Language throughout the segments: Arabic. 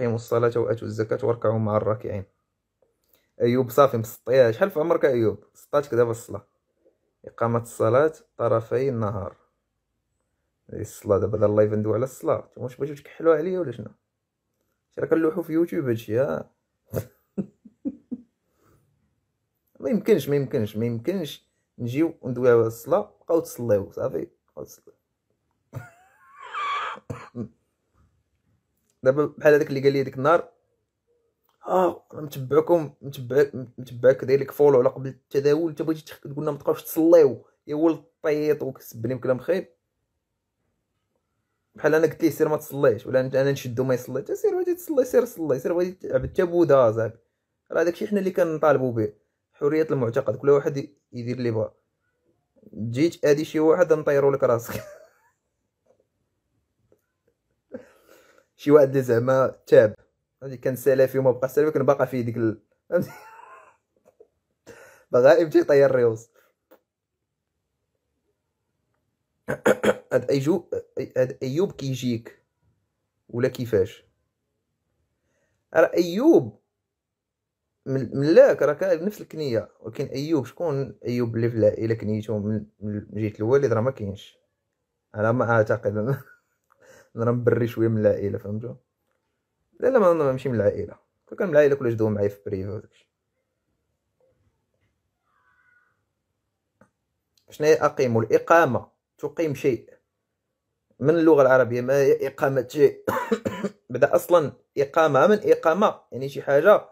قيموا الصلاة وآتوا الزكاة واركعوا مع الراكعين أيوب صافي مسطيها شحال في عمرك أيوب سطاتك دابا الصلاة إقامة الصلاة طرفي النهار الصلاة دابا هذا اللايف ندوي على الصلاة واش بغيتو تكحلو عليا ولا شنو راه كنلوحو في يوتيوب هادشي ها ما يمكنش ما يمكنش ما يمكنش نجيو ندويو على الصلاة بقاو تصليو صافي بقاو تصليو دابا بحال هذاك اللي قال لي ديك النهار اه انا متبعكم متبعك متبعك داير لك فولو على قبل التداول انت بغيتي تقول لنا ما تبقاوش تصليو يا ولد الطيط وكسبني بكلام خايب بحال انا قلت ليه سير ما تصليش ولا انا نشدو ما يصلي حتى سير بغيتي تصلي سير صلي سير بغيتي تعبد حتى بودا صاحبي راه داكشي حنا اللي كنطالبو به حريه المعتقد كل واحد يدير اللي بغا جيت ادي شي واحد نطيرو لك راسك شي واحد اللي زعما تاب غادي كان سلفي وما بقاش سلفي كان باقا فيه ديك ال... باغا يمشي يطير الريوس هاد ايجو هاد ايوب كيجيك ولا كيفاش راه ايوب من لاك راه كاين نفس الكنيه ولكن ايوب شكون ايوب اللي في العائله كنيته من جهه الوالد راه ما كاينش انا ما اعتقد انا مبري شويه من العائله فهمتوا لا لا ما نمشي من العائله كان من العائله كلش دوم معايا في بريفي وداكشي شنو هي اقيم الاقامه تقيم شيء من اللغه العربيه ما هي اقامه شيء بدا اصلا اقامه من اقامه يعني شي حاجه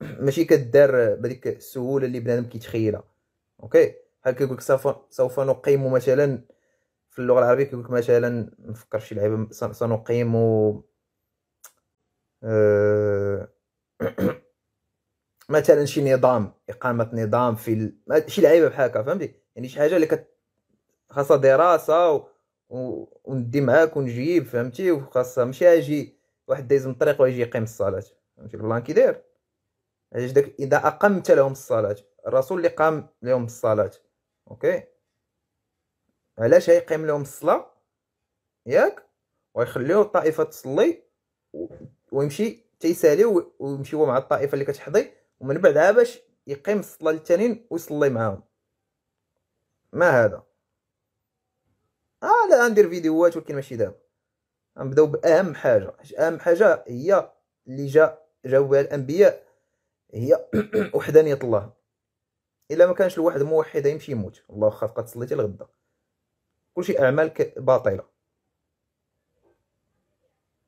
ماشي كدار بهذيك السهوله اللي بنادم كيتخيلها اوكي بحال يقولك سوف سوف نقيم مثلا في اللغه العربيه كيقول لك مثلا نفكر شي لعيبه سنقيم أه مثلا شي نظام اقامه نظام في ال... شي لعيبه بحال هكا فهمتي يعني شي حاجه اللي كت... خاصها دراسه و... و... وندي معاك ونجيب فهمتي وخاصها ماشي اجي واحد دايز من الطريق ويجي يقيم الصلاه فهمتي البلان كي داير علاش داك اذا اقمت لهم الصلاه الرسول اللي قام لهم الصلاه اوكي علاش هيقيم لهم الصلاه ياك ويخليو الطائفه تصلي ويمشي تيسالي ويمشيو مع الطائفه اللي كتحضي ومن عا باش يقيم الصلاه للتانيين ويصلي معاهم ما هذا اه ندير فيديوهات ولكن ماشي دابا غنبداو باهم حاجه اهم حاجه هي اللي جا جاو بها الانبياء هي وحدانيه الله الا ما كانش الواحد موحد يمشي يموت الله واخا تبقى تصلي حتى الغدا كلشي اعمال باطله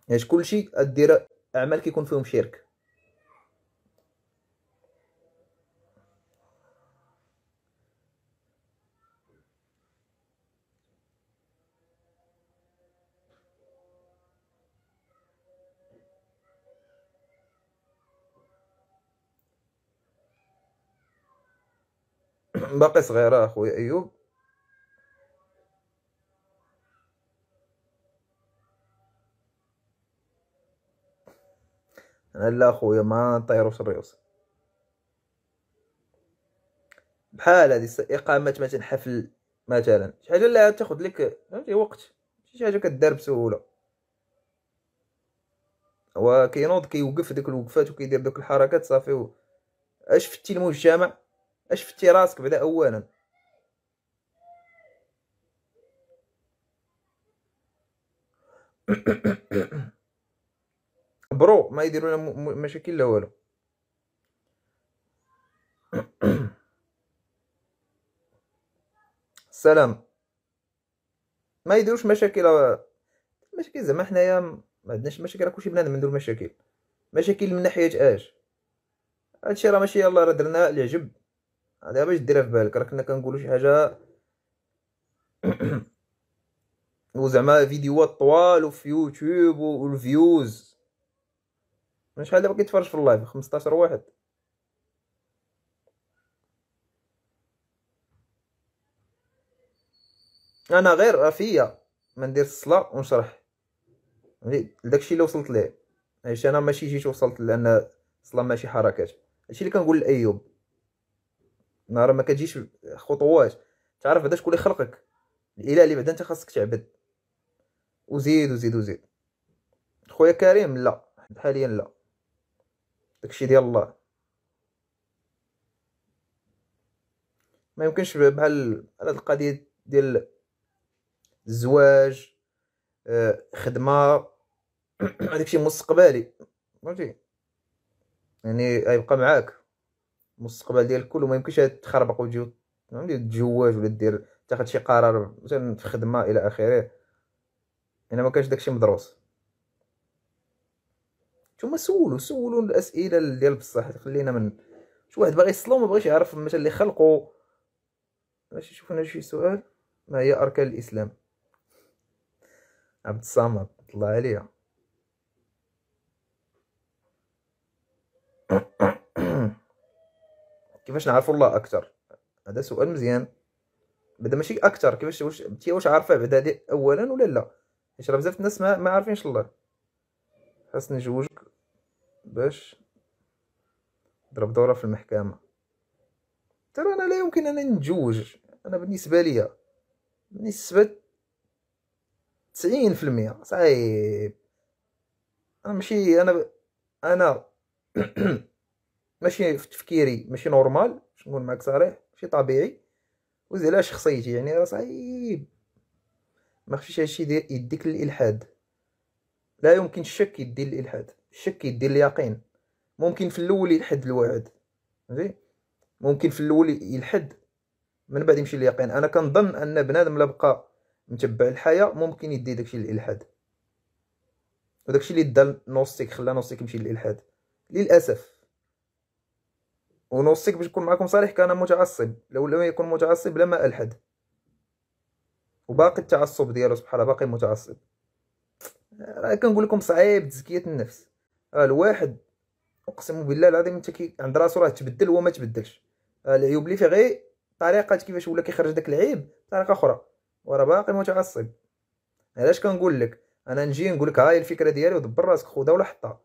يعني يعني شيء دير اعمال كيكون فيهم شرك باقي صغيره اخويا ايوب انا لا اخويا ما نطيروش الريوس بحال هذه اقامه مثلا حفل مثلا شي حاجه لا تاخذ لك فهمتي وقت شي حاجه كدار بسهوله وكينوض كيوقف ديك الوقفات وكيدير دوك الحركات صافي و... اش فتي المجتمع اش فتي راسك بعدا اولا برو ما يديروا لها مشاكل لا والو السلام ما يديروش مشاكل مشاكل زعما حنايا ما عندناش مشاكل كلشي بنادم عنده مشاكل مشاكل من ناحيه اش هادشي راه ماشي يلاه راه درنا العجب هذا باش ديرها في بالك راه كنا كنقولوا شي حاجه وزعما فيديوهات طوال وفي يوتيوب والفيوز من شحال دابا كيتفرج في اللايف 15 واحد انا غير فيا ما ندير الصلاه ونشرح داكشي اللي وصلت ليه علاش انا ماشي جيت وصلت لان الصلاه ماشي حركات هادشي اللي كنقول لايوب نهار ما كتجيش خطوات تعرف هذا شكون اللي خلقك الاله اللي بعدا انت خاصك تعبد وزيد وزيد وزيد خويا كريم لا حاليا لا داكشي ديال الله ما يمكنش بحال على القضيه ديال الزواج آه، خدمه هذاك مستقبلي فهمتي يعني غيبقى معاك المستقبل ديال الكل ما يمكنش تخربق وتجي فهمتي تتزوج ولا دير تاخذ شي قرار مثلا في خدمه الى اخره انا يعني ما كانش داكشي مدروس ثم سولوا سولوا الاسئله ديال بصح خلينا من شو واحد باغي يصلو ما بغيش يعرف مثلا اللي خلقو باش نشوف هنا شي سؤال ما هي اركان الاسلام عبد الصمد الله عليا كيفاش نعرف الله اكثر هذا سؤال مزيان بعدا ماشي اكثر كيفاش واش انت واش عارفه بعدا اولا ولا لا حيت راه بزاف الناس ما, ما عارفينش الله خاصني نجوجك باش ضرب دورة في المحكمة ترى أنا لا يمكن أن نتزوج أنا بالنسبة ليا بالنسبه تسعين في المية صعيب أنا ماشي أنا ب... أنا ماشي في تفكيري ماشي نورمال باش نقول معك صريح ماشي طبيعي وزي على شخصيتي يعني راه صعيب ما خشيش هادشي يدير يديك للالحاد لا يمكن الشك يدي للالحاد الشك يدير اليقين ممكن في الاول يلحد الوعد فهمتي ممكن في الاول يلحد من بعد يمشي اليقين انا كنظن ان بنادم لا بقى متبع الحياه ممكن يدي داكشي للالحاد وداكشي اللي دا نوستيك خلى نوستيك يمشي للالحاد للاسف ونوصيك باش نكون معكم صريح كان متعصب لو لم يكن متعصب لما الحد وباقي التعصب ديالو سبحان الله باقي متعصب راه كنقول لكم صعيب تزكيه النفس الواحد اقسم بالله العظيم انت كي عند راسو راه تبدل هو تبدلش العيوب اللي فيه غير طريقه كيفاش ولا كيخرج داك العيب بطريقه اخرى وراه باقي متعصب علاش كنقول لك انا نجي نقول لك هاي الفكره ديالي ودبر راسك خدها ولا حطها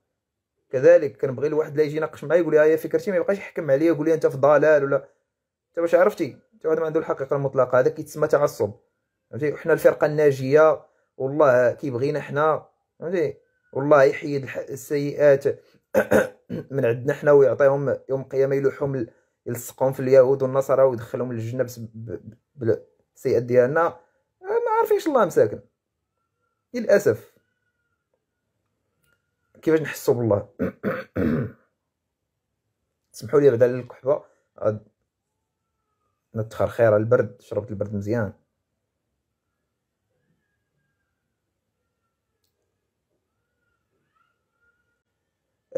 كذلك كنبغي الواحد لا يجي يناقش معايا يقول لي هاي فكرتي ما يبقاش يحكم عليا يقول لي انت في ضلال ولا انت واش عرفتي انت واحد ما عنده الحقيقه المطلقه هذا كيتسمى تعصب فهمتي وحنا الفرقه الناجيه والله كيبغينا حنا فهمتي والله يحيد السيئات من عندنا حنا ويعطيهم يوم القيامه يلوحهم يلصقهم في اليهود والنصارى ويدخلهم للجنه بالسيئات ديالنا آه، ما عارفينش الله مساكن للاسف كيفاش نحسوا بالله سمحوا لي بعدا الكحبه نتخر خير البرد شربت البرد مزيان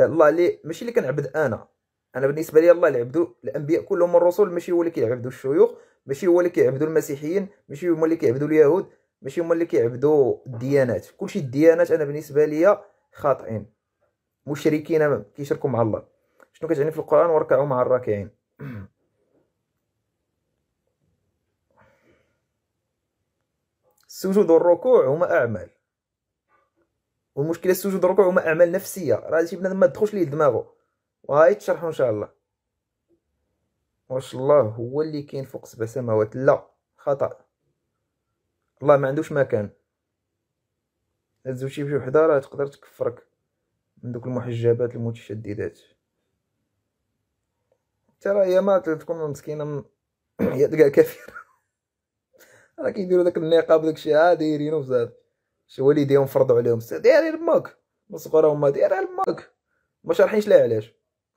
الله اللي ماشي اللي كنعبد انا انا بالنسبه لي الله اللي عبدو الانبياء كلهم الرسل ماشي هو اللي كيعبدوا الشيوخ ماشي هو اللي كيعبدوا المسيحيين ماشي هما اللي كيعبدوا اليهود ماشي هما اللي كيعبدوا الديانات كلشي الديانات انا بالنسبه لي خاطئين مشركين كيشركوا مع الله شنو كتعني في القران وركعوا مع الراكعين السجود والركوع هما اعمال والمشكله السجود الركوع هما اعمال نفسيه راه شي بنادم ما تدخلش ليه دماغو وهاي تشرحوا ان شاء الله واش الله هو اللي كاين فوق سبع سماوات لا خطا الله ما عندوش مكان هزو شي بشي وحده راه تقدر تكفرك من دوك المحجبات المتشددات تا راه هي ما تكون مسكينه هي تلقى كافيه راه كيديروا داك النقاب داكشي عا آه، دايرينو بزاف شي والديهم فرضوا عليهم ديري الماك لماك من صغر هما دايرين لماك ما شارحينش ليه علاش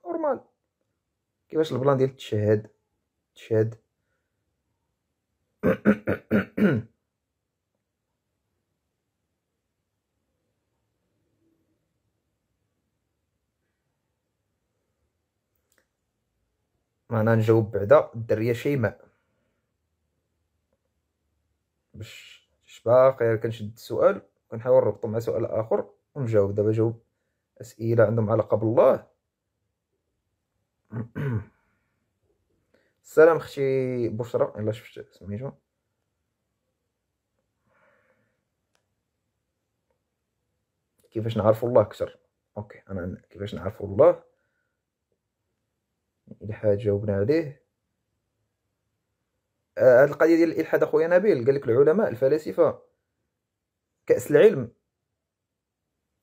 نورمال كيفاش البلان ديال التشهد تشهد معنا نجاوب بعدا الدريه شيماء باش باقي كنشد السؤال كنحاول نربطو مع سؤال اخر ونجاوب دابا جاوب اسئله عندهم علاقه بالله السلام اختي بشرى الا شفت سميتو كيفاش نعرف الله اكثر اوكي انا كيفاش نعرف الله الى حاجه جاوبنا عليه آه، هاد القضيه ديال الالحاد اخويا نبيل قال لك العلماء الفلاسفه كاس العلم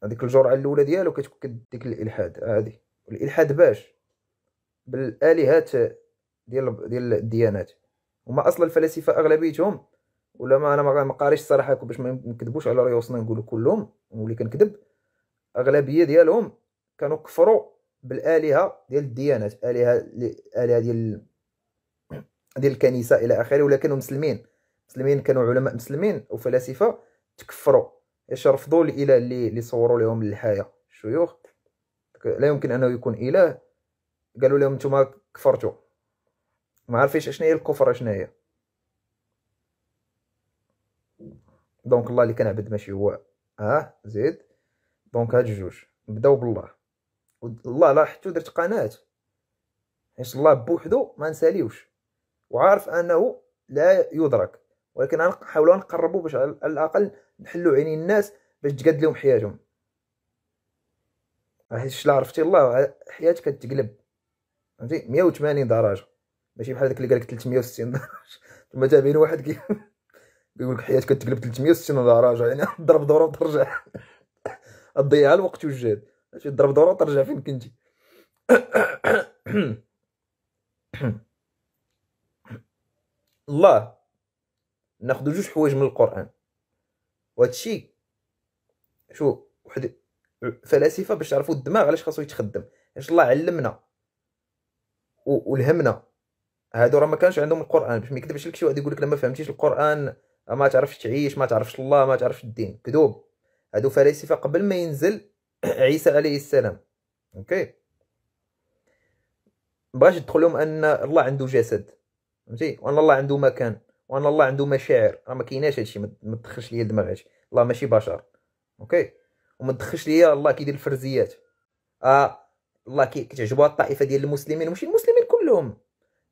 هذيك الجرعه الاولى ديالو كتكون ديك الالحاد هادي الالحاد باش بالالهات ديال ديال الديانات هما اصلا الفلاسفه اغلبيتهم ولا ما انا ما قاريش الصراحه باش ما نكذبوش على راسنا نقولوا كلهم نولي كنكذب اغلبيه ديالهم كانوا كفروا بالالهه ديال الديانات الهه الالهه ديال ديال الكنيسه الى اخره ولا كانوا مسلمين مسلمين كانوا علماء مسلمين وفلاسفه تكفروا اش رفضوا الاله اللي اللي صوروا لهم الحياه الشيوخ لا يمكن انه يكون اله قالوا لهم نتوما كفرتوا ما عارفينش اشنو هي الكفر اشنو هي دونك الله اللي كنعبد ماشي هو اه زيد دونك هاد جوج نبداو بالله الله لاحظتو درت قناه حيت الله بوحدو ما نساليوش وعارف انه لا يدرك ولكن نحاولوا نقربوا باش على الاقل نحلوا عينين الناس باش تقاد لهم حياتهم حيت شلا عرفتي الله حياتك كتقلب فهمتي 180 درجه ماشي بحال داك اللي قالك 360 درجه ثم تابعين واحد كي يقول لك حياتك كتقلب 360 درجه يعني ضرب دوره وترجع تضيع الوقت والجهد تضرب دوره وترجع فين كنتي الله ناخذ جوج حوايج من القران وهادشي شو واحد الفلاسفه باش يعرفوا الدماغ علاش خاصو يتخدم علاش الله علمنا والهمنا هادو راه ما كانش عندهم القران باش ما يكذبش لك شي واحد يقول لك ما فهمتيش القران ما تعرفش تعيش ما تعرفش الله ما تعرفش الدين كذوب هادو فلاسفه قبل ما ينزل عيسى عليه السلام اوكي بغاش يدخل لهم ان الله عنده جسد فهمتي وان الله عنده مكان وان الله عنده مشاعر راه ما كايناش هادشي ما تدخلش ليا دماغك الله ماشي بشر اوكي وما تدخلش ليا الله كيدير الفرزيات اه الله كتعجبها الطائفه ديال المسلمين وماشي المسلمين كلهم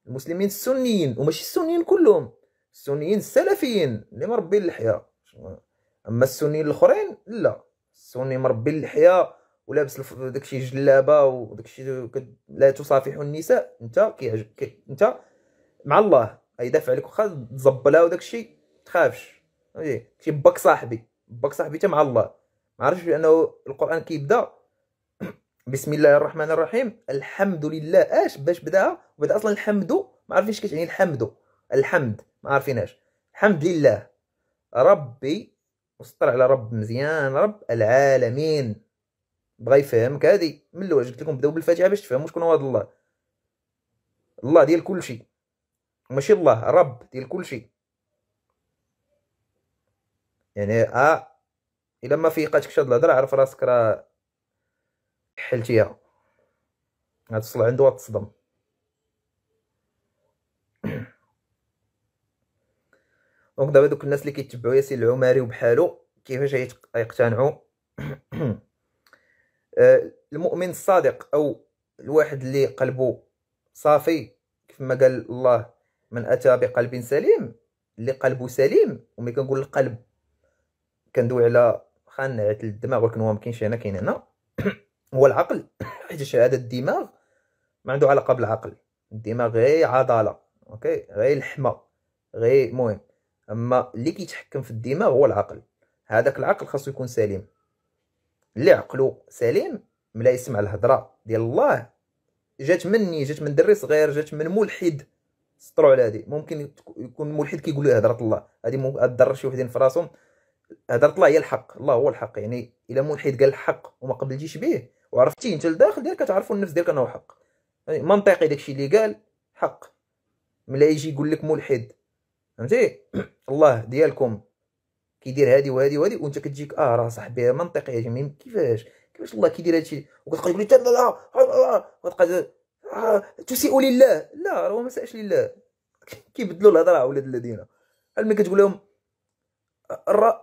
المسلمين السنيين وماشي السنيين كلهم السنيين السلفيين اللي مربي اللحيه اما السنيين الاخرين لا السني مربي اللحيه ولابس داكشي جلابه وداكشي لا تصافح النساء انت كي... انت مع الله دافع عليك واخا تزبلها وداك الشيء تخافش فهمتي إيه، شي باك صاحبي باك صاحبي تا مع الله ما عرفتش لانه القران كيبدا بسم الله الرحمن الرحيم الحمد لله اش باش بداها بدا اصلا الحمد ما عارفينش كتعني الحمد الحمد ما عارفيناش الحمد لله ربي وسطر على رب مزيان رب العالمين بغا يفهمك هادي من الاول قلت لكم بداو بالفاتحه باش تفهموا شكون هو الله الله ديال كل شيء ماشي الله رب ديال كلشي يعني اه الا ما فيقاتكش هاد الهضره عرف راسك راه حلتيها غتصل عندو غتصدم دونك دابا دوك الناس اللي كيتبعوا ياسين العماري وبحالو كيفاش غيقتنعو آه، المؤمن الصادق او الواحد اللي قلبه صافي ما قال الله من اتى بقلب سليم اللي قلبه سليم وملي كنقول القلب كندوي على نعيط الدماغ ولكن هو مكاينش هنا كاين هنا هو العقل حيت هذا الدماغ ما عنده علاقه بالعقل الدماغ غير عضله اوكي غير لحمه غير المهم اما اللي كيتحكم في الدماغ هو العقل هذاك العقل خاصو يكون سليم اللي عقلو سليم ملا يسمع الهضره ديال الله جات مني جات من دري صغير جات من ملحد سطروا على هذه ممكن يكون ملحد كيقول له هضره الله هذه تضر شي وحدين في راسهم هضره الله هي الحق الله هو الحق يعني الا ملحد قال الحق وما قبلتيش به وعرفتي انت لداخل ديالك كتعرفوا النفس ديالك انه حق يعني منطقي داكشي اللي قال حق ملي يجي يقول لك ملحد فهمتي الله ديالكم كيدير هادي وهادي وهادي وانت كتجيك اه راه صاحبي منطقي يا جميل كيفاش كيفاش الله كيدير هادشي وكتبقى تقول لي لا لا وتبقى آه، تسيء لله لا هو ما ساءش لله كيبدلوا الهضره اولاد الذين ملي كتقول لهم الر...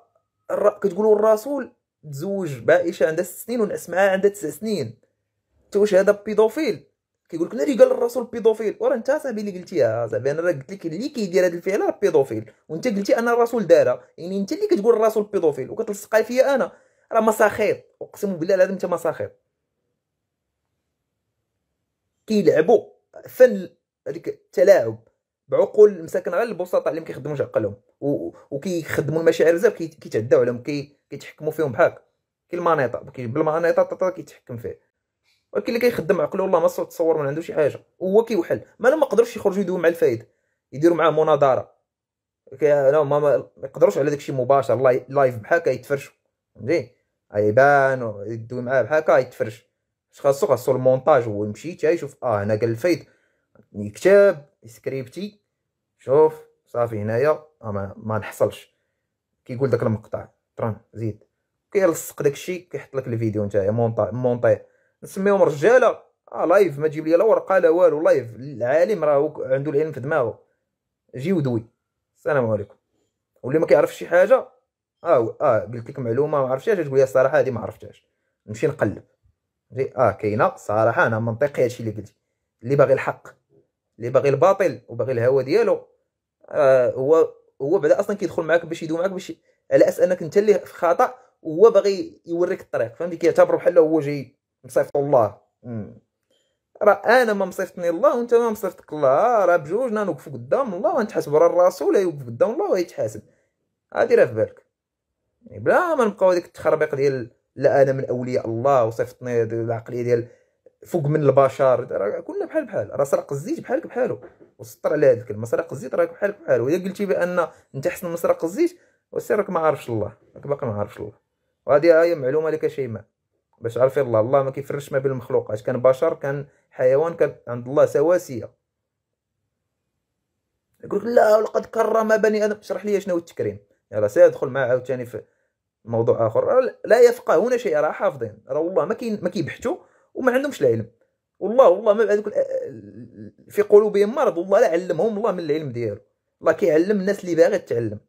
الر... كتقولوا الرسول تزوج بعائشه عندها ست سنين ونعس معاها عندها تسع سنين انت واش هذا بيدوفيل كيقول لك ناري قال الرسول بيدوفيل ورا انت صاحبي اللي قلتيها صاحبي انا راه قلت لك اللي كيدير هذا الفعل راه بيدوفيل وانت قلتي انا الرسول دارها يعني انت اللي كتقول الرسول بيدوفيل وكتلصقها فيا انا راه مساخيط اقسم بالله العظيم انت مساخيط كيلعبوا فن هذيك التلاعب بعقول مساكن غير البساطة اللي ما كيخدموش عقلهم وكيخدموا المشاعر بزاف كيتعداو عليهم كيتحكموا فيهم بحال كي المانيطه بالمانيطه كيتحكم فيه ولكن اللي كيخدم عقله والله ما تصور ما عندو شي حاجه هو كيوحل ما ما قدروش يخرجوا يدويو مع الفايد يديروا معاه مناظره لا ما ما يقدروش على داكشي مباشر لايف بحال هكا يتفرشوا فهمتي يبان يدوي معاه بحال هكا يتفرش اش خاصو خاصو المونتاج هو يمشي تاي شوف اه هنا قال الفايت يكتب سكريبتي شوف صافي هنايا آه، ما, ما نحصلش كيقول داك المقطع تران زيد كيلصق داكشي كيحط لك الفيديو نتايا مونطا مونطي نسميهم رجاله اه لايف ما تجيب لي لا ورقه لا والو لايف العالم راه عنده العلم في دماغه جي ودوي السلام عليكم واللي ما كيعرفش شي حاجه اه اه قلت لك معلومه ما عرفتهاش تقول لي الصراحه هذه ما عرفتهاش نمشي نقلب اه كاينه صراحه انا منطقي هادشي اللي قلتي اللي باغي الحق اللي باغي الباطل وباغي الهوى ديالو آه هو هو بعدا اصلا كيدخل معاك باش يدوي معاك باش على اساس انك انت اللي في خطا وهو باغي يوريك الطريق فهمتي كيعتبر بحال هو جاي مصيفط الله راه انا ما مصيفطني الله وانت ما مصيفطك الله آه، راه بجوجنا نوقفوا قدام الله ونتحاسبوا راه الرسول يوقف قدام الله ويتحاسب هادي راه في بالك يعني بلا ما نبقاو هذيك التخربيق ديال لا انا من اولياء الله وصيفطني العقليه ديال فوق من البشر كلنا بحال بحال راه سرق الزيت بحالك بحالو وسطر على هذه الكلمه سرق الزيت راك بحالك بحالو اذا قلتي بان انت احسن من سرق الزيت وسير راك ما عارفش الله راك باقي ما عارفش الله وهذه هي آية معلومه لك شيماء باش عارفين الله الله ما كيفرش ما بين المخلوقات كان بشر كان حيوان كان عند الله سواسيه يقول لا ولقد كرم بني ادم اشرح لي شنو هو التكريم يلا سيدخل معاه عاوتاني في موضوع اخر أه، لا يفقهون شيء راه حافظين راه والله ما كاين ما كيبحثوا وما عندهمش العلم والله والله ما بعد أه، أه، في قلوبهم مرض والله لا علمهم الله من العلم ديالو الله كيعلم الناس اللي باغي تتعلم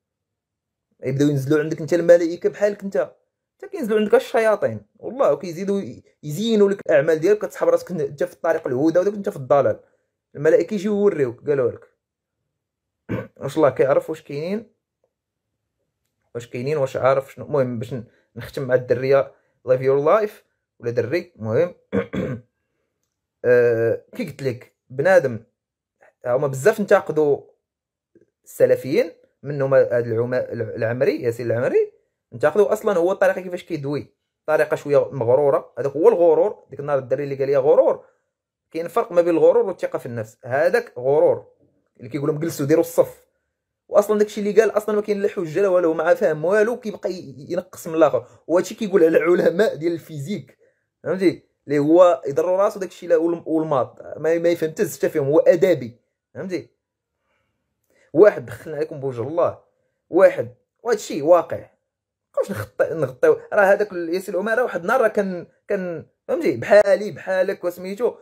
يبداو ينزلوا عندك انت الملائكه بحالك انت حتى كينزلوا عندك الشياطين والله وكيزيدوا يزينوا لك الاعمال ديالك كتسحب راسك انت في الطريق الهدى وداك انت في الضلال الملائكه يجيو يوريوك قالوا لك واش الله كيعرف واش كاينين واش كاينين واش عارف شنو المهم باش نختم مع الدريه لايف يور لايف ولا دري المهم أه كي قلت لك بنادم هما بزاف انتقدوا السلفيين منهم هاد العمري ياسين العمري انتقدوا اصلا هو الطريقه كيفاش كيدوي طريقه شويه مغروره هذاك هو الغرور ديك النهار الدري اللي قال لي غرور كاين فرق ما بين الغرور والثقه في النفس هذاك غرور اللي كيقول لهم جلسوا ديروا الصف واصلا داكشي اللي قال اصلا ما كاين لا حجه لا والو ما فاهم والو كيبقى ينقص من الاخر وهادشي كيقول على العلماء ديال الفيزيك فهمتي اللي هو يضروا راسو داكشي والماط ما, ما يفهم حتى فيهم هو ادبي فهمتي واحد دخلنا عليكم بوجه الله واحد وهادشي واقع بقاوش نخطي نغطيو راه هذاك ياسين العمر واحد النهار كان كان فهمتي بحالي بحالك وسميتو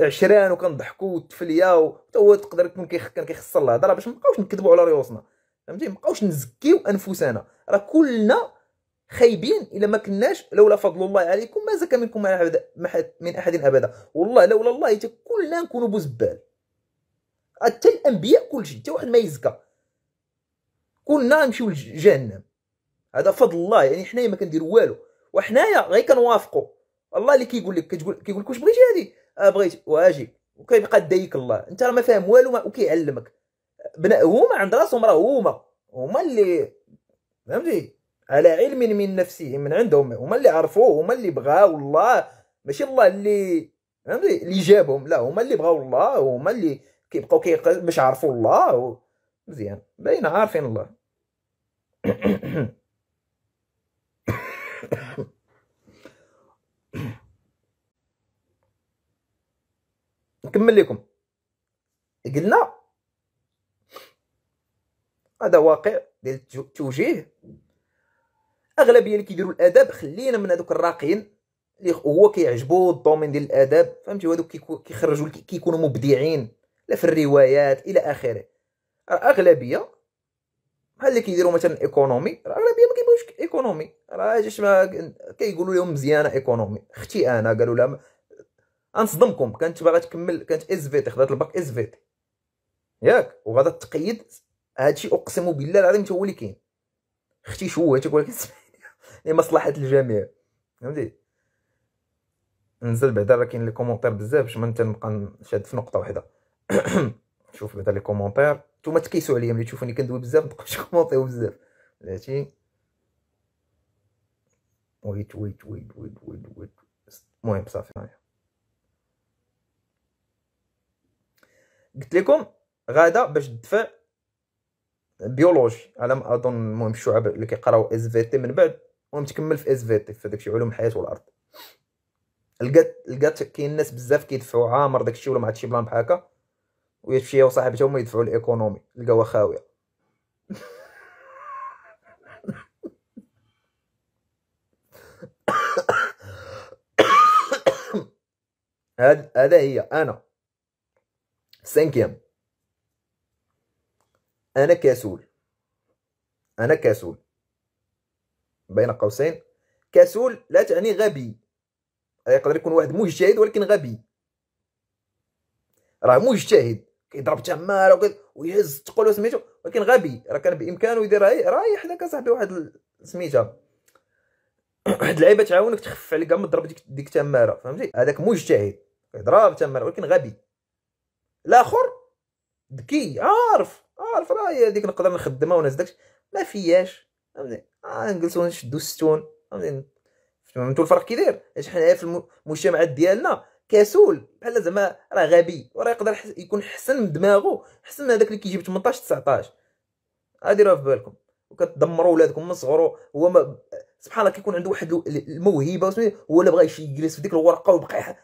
20 وكنضحكوا وتفليا وتو تقدر يكون كان كيخسر الهضره باش مابقاوش نكذبوا على ريوسنا فهمتي مابقاوش نزكيو انفسنا راه كلنا خايبين الا ما كناش لولا فضل الله عليكم ما زكى منكم من احد ابدا والله لولا الله حتى كلنا نكونوا بوزبال حتى الانبياء كلشي حتى واحد ما يزكى كلنا نمشيو لجهنم هذا فضل الله يعني حنايا ما كنديرو والو وحنايا غير كنوافقوا الله اللي كيقول لك كتقول كيقول لك واش بغيتي هذه آه، بغيت واجي وكيبقى دايك الله انت راه ما فاهم والو وكيعلمك بناء هما عند راسهم راه هما هما اللي فهمتي على علم من نفسهم من عندهم هما اللي عرفوه هما اللي بغاو الله ماشي الله اللي فهمتي اللي جابهم لا هما اللي بغاو الله هما اللي كيبقاو كي باش عرفوا الله و... مزيان باين عارفين الله نكمل لكم قلنا هذا واقع ديال التوجيه اغلبيه اللي كيديروا الاداب خلينا من هذوك الراقيين اللي هو كيعجبو الدومين ديال الاداب فهمتي هذوك كيخرجوا كيكونوا مبدعين لا في الروايات الى اخره اغلبيه بحال اللي كيديروا مثلا ايكونومي راه اغلبيه ما كيبغيوش ايكونومي راه جاش ما كيقولوا لهم مزيانه ايكونومي اختي انا قالوا لها غنصدمكم كانت باغا تكمل كانت اس في تي خدات الباك اس في تي ياك وغادا تقيد هادشي اقسم بالله العظيم تا هو اللي كاين اختي شوهتك ولكن لمصلحه الجميع فهمتي نزل بعدا راه كاين لي كومونتير بزاف باش ما انت نبقى شاد في نقطه واحده شوف بعدا لي كومونتير نتوما تكيسوا عليا ملي تشوفوني كندوي بزاف متبقاوش كومونتيو بزاف فهمتي ويت ويت ويت ويت ويت ويت المهم صافي قلت لكم غادا باش تدفع بيولوجي على ما اظن المهم الشعب اللي كيقراو اس في تي من بعد المهم تكمل في اس في تي في داكشي علوم الحياه والارض لقات لقات كاين ناس بزاف كيدفعوا عامر داكشي ولا ما عادش بلان بحال هكا ويمشي وصاحبته هما يدفعوا الايكونومي لقاوها خاويه هذا هي انا سانكيام أنا كسول أنا كسول بين قوسين كسول لا تعني غبي يقدر يكون واحد مجتهد ولكن غبي راه مجتهد كيضرب تماره وكذا ويهز الثقل وسميتو ولكن غبي راه كان بامكانه يدير رايح لك صاحبي واحد سميتها واحد اللعيبه تعاونك تخفف عليك من ضرب ديك, التماره فهمتي هذاك مجتهد كيضرب تماره ولكن غبي الاخر ذكي عارف عارف راه هي هذيك نقدر نخدمها ونزدكش ما فياش فهمتي آه نجلسو نشدو الستون فهمتي الفرق كي داير حنايا في المجتمعات ديالنا كسول بحال زعما راه غبي وراه يقدر يكون حسن من دماغو حسن من هذاك اللي كيجيب 18 19 هادي في بالكم وكتدمروا ولادكم من صغرو هو ما سبحان الله كيكون عنده واحد الموهبه هو اللي بغى يجلس في ديك الورقه ويبقى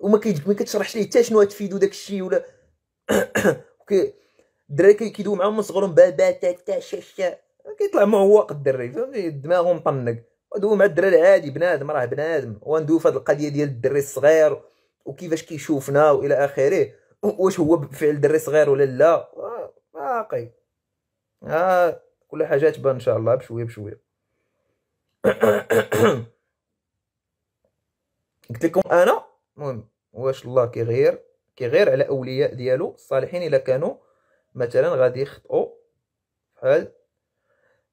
وما كيجيك ما كتشرحش ليه حتى شنو تفيدو داك الشيء ولا الدراري كيدو معاهم من صغرهم بابا تاتا شاشا كيطلع ما هو قد الدري فهمتي دماغه مطنق ودوي مع الدراري عادي بنادم راه بنادم وندو في القضيه ديال الدري الصغير وكيفاش كيشوفنا والى اخره واش هو بفعل دري صغير ولا لا باقي ها آه كل حاجه تبان ان شاء الله بشويه بشويه قلت لكم انا المهم واش الله كيغير كيغير على اولياء ديالو الصالحين الا كانوا مثلا غادي يخطئوا بحال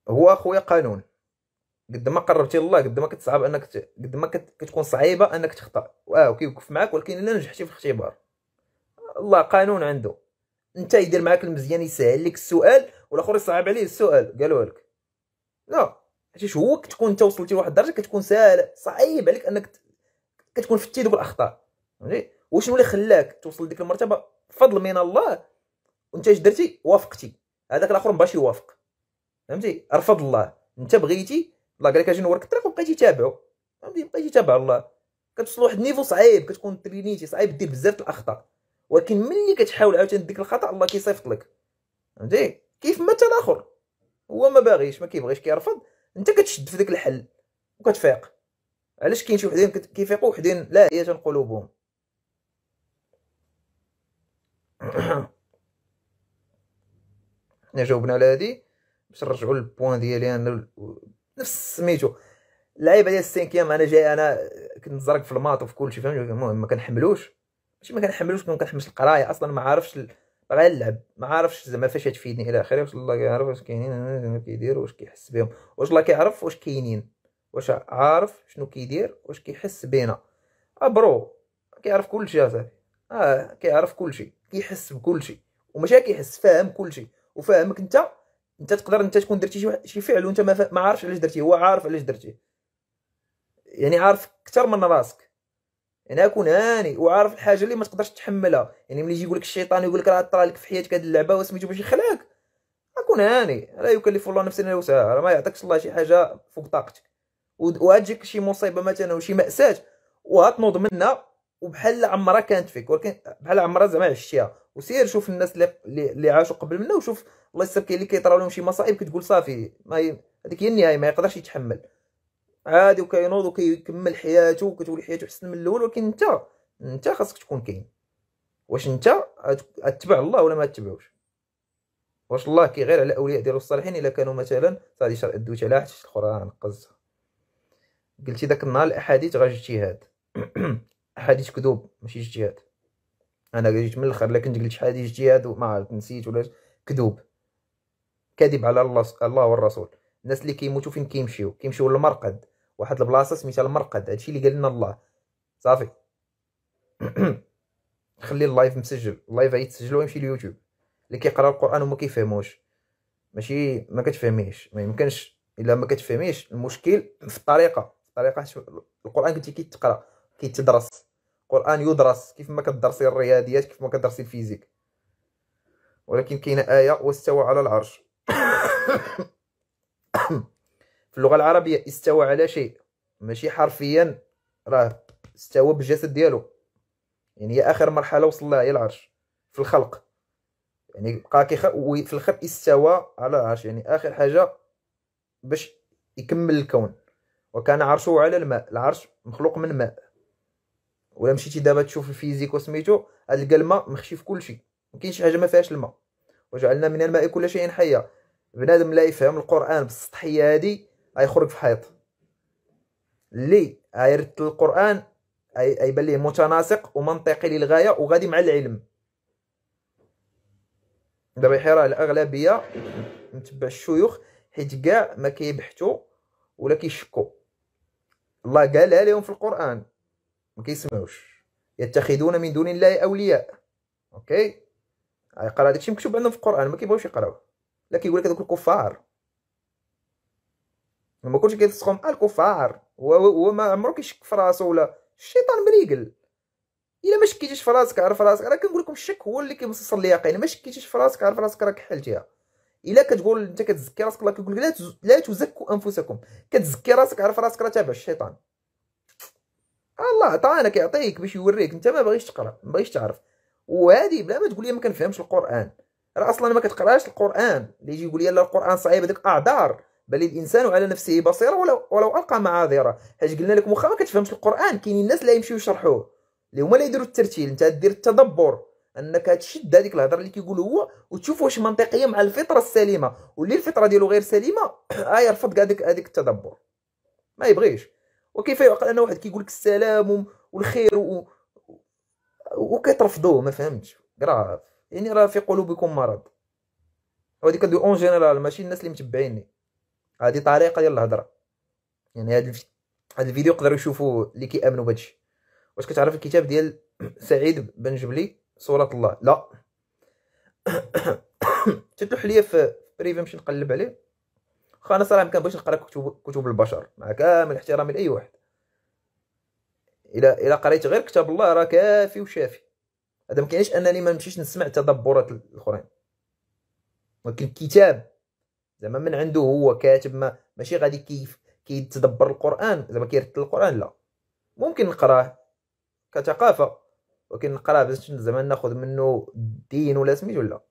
هو اخويا قانون قد ما قربتي لله قد ما كتصعب انك ت... قد ما كت... كتكون صعيبه انك تخطا واه كيوقف معاك ولكن الا نجحتي في الاختبار الله قانون عنده انت يدير معاك المزيان يسهل لك السؤال والاخر يصعب عليه السؤال قالوا لك لا حيت هو كتكون انت وصلتي لواحد الدرجه كتكون ساهله صعيب عليك انك كتكون فتي دوك الاخطاء فهمتي وشنو اللي خلاك توصل لديك المرتبه بفضل من الله وانت اش درتي وافقتي هذاك الاخر مباش يوافق فهمتي رفض الله انت بغيتي الله قال لك اجي نورك الطريق وبقيتي تابعو فهمتي بقيتي تابع الله كتوصل لواحد النيفو صعيب كتكون ترينيتي صعيب دير بزاف الاخطاء ولكن ملي كتحاول عاوتاني ديك الخطا الله كيصيفط لك فهمتي كيف ما الاخر هو ما باغيش ما كيبغيش كيرفض انت كتشد في ذاك الحل وكتفيق علاش كاين شي وحدين كيفيقوا وحدين لا هي قلوبهم حنا جاوبنا على هادي باش نرجعوا للبوان ديالي انا نفس سميتو اللعيبه ديال السينكيام انا جاي انا كنت زرق في الماط وفي كلشي فهمتي المهم ما كنحملوش ماشي ما كنحملوش كون كنحمس القرايه اصلا ما عارفش باغي نلعب ما عارفش زعما فاش تفيدني الى اخره واش الله كيعرف واش كاينين كيدير واش كيحس بهم واش الله كيعرف واش كاينين واش عارف شنو كيدير واش كيحس بينا ابرو آه، كيعرف كلشي اصاحبي اه كيعرف كلشي كيحس بكلشي وماشي كيحس فاهم كلشي وفاهمك انت انت تقدر انت تكون درتي شي, فعل وانت ما, ف... ما عارفش علاش درتيه هو عارف علاش درتيه يعني عارف اكثر من راسك يعني اكون هاني وعارف الحاجه اللي ما تقدرش تحملها يعني ملي يجي يقول لك الشيطان يقول لك راه طرا لك في حياتك هذه اللعبه وسميتو باش يخلعك اكون هاني لا يكلف الله نفسا الا وسعها راه ما يعطيكش الله شي حاجه فوق طاقتك وتجيك شي مصيبه مثلا وشي ماساه وغتنوض منها وبحال عمرها كانت فيك ولكن بحال عمرها زعما عشتيها وسير شوف الناس اللي اللي عاشوا قبل منا وشوف الله يستر كاين اللي كيطراو لهم شي مصائب كتقول صافي ما هي هذيك هي النهايه ما يقدرش يتحمل عادي وكينوض وكيكمل حياته وكتولي حياته احسن من الاول ولكن انت انت خاصك تكون كاين واش انت اتبع الله ولا ما تتبعوش واش الله كيغير على الاولياء ديالو الصالحين الا كانوا مثلا صافي الدوت على حتى القران قزه قلتي داك النهار الاحاديث غا اجتهاد احاديث كذوب ماشي اجتهاد انا جيت من الاخر لكن قلت شي حاجه اجتهاد وما عرفت نسيت ولا كذوب كذب على الله الله والرسول الناس اللي كيموتوا فين كيمشيو كيمشيو للمرقد واحد البلاصه سميتها المرقد هادشي اللي قال لنا الله صافي خلي اللايف مسجل اللايف غيتسجل ويمشي ليوتيوب اللي كيقرا القران وما كيفهموش ماشي ما كتفهميش ما يمكنش الا ما كتفهميش المشكل في الطريقه طريقه شو... القران كنتي كيتقرا كيتدرس القران يدرس كيف ما كدرسي الرياضيات كيف ما كدرسي الفيزيك ولكن كاينه ايه واستوى على العرش في اللغه العربيه استوى على شيء ماشي حرفيا راه استوى بالجسد ديالو يعني هي اخر مرحله وصل لها هي العرش في الخلق يعني بقى كيخ في الخلق استوى على العرش يعني اخر حاجه باش يكمل الكون وكان عرشه على الماء العرش مخلوق من ماء ولا مشيتي دابا تشوف الفيزيك وسميتو غتلقى الماء مخشي في كلشي ما كاينش حاجه ما فيهاش الماء وجعلنا من الماء كل شيء حي بنادم لا يفهم القران بالسطحيه هادي غيخرج في حيط لي غيرد القران اي ليه متناسق ومنطقي للغايه وغادي مع العلم دابا يحيرها الاغلبيه متبع الشيوخ حيت كاع ما كيبحثوا ولا كيشكوا الله قال عليهم في القرآن ما كيسمعوش يتخذون من دون الله أولياء أوكي يقرا داكشي مكتوب عندهم في القرآن ما كيبغيوش يقراو لا كيقول لك هذوك الكفار ما كلش كيتسخم الكفار وما عمرو كيشك في راسو ولا الشيطان مريقل الا ما شكيتيش في راسك عرف راسك راه كنقول لكم الشك هو اللي كيوصل لليقين ما شكيتيش في راسك عرف راسك راك حلتيها الا كتقول انت كتزكي راسك الله كيقول لك لا تزكوا انفسكم كتزكي راسك عرف راسك راه تابع الشيطان الله عطانا كيعطيك باش يوريك انت ما باغيش تقرا ما باغيش تعرف وهذه بلا ما تقول لي ما كنفهمش القران راه اصلا ما كتقراش القران اللي يجي يقول لي لا القران صعيب هذيك اعذار بل الانسان على نفسه بصيره ولو, ولو القى معاذيره حيت قلنا لك واخا ما كتفهمش القران كاينين الناس لا يمشيو يشرحوه اللي هما لا يديروا الترتيل انت دير التدبر انك تشد هذيك الهضره اللي كيقول هو وتشوف واش منطقيه مع الفطره السليمه واللي الفطره ديالو غير سليمه اه يرفض كاع هذيك هذيك التدبر ما يبغيش وكيف يعقل ان واحد كيقول لك السلام والخير و... وكترفضوه ما فهمتش راه يعني راه في قلوبكم مرض وهذه كندوي اون جينيرال ماشي الناس اللي متبعيني هذه طريقه ديال الهضره يعني هذا الف... هذا الفيديو يقدروا يشوفوه اللي كيامنوا بهادشي واش كتعرف الكتاب ديال سعيد بن جبلي صورة الله لا تتلوح ليا في بريفي نمشي نقلب عليه خا انا صراحه مكنبغيش نقرا كتب كتب البشر مع كامل احترامي لاي واحد الا الا قريت غير كتاب الله راه كافي وشافي هذا ما انني ما نمشيش نسمع تدبرات الاخرين ولكن كتاب زعما من عنده هو كاتب ما ماشي غادي كيف كيتدبر القران زعما كيرتل القران لا ممكن نقراه كثقافه ولكن نقرا باش زعما ناخذ منه الدين ولا سميتو لا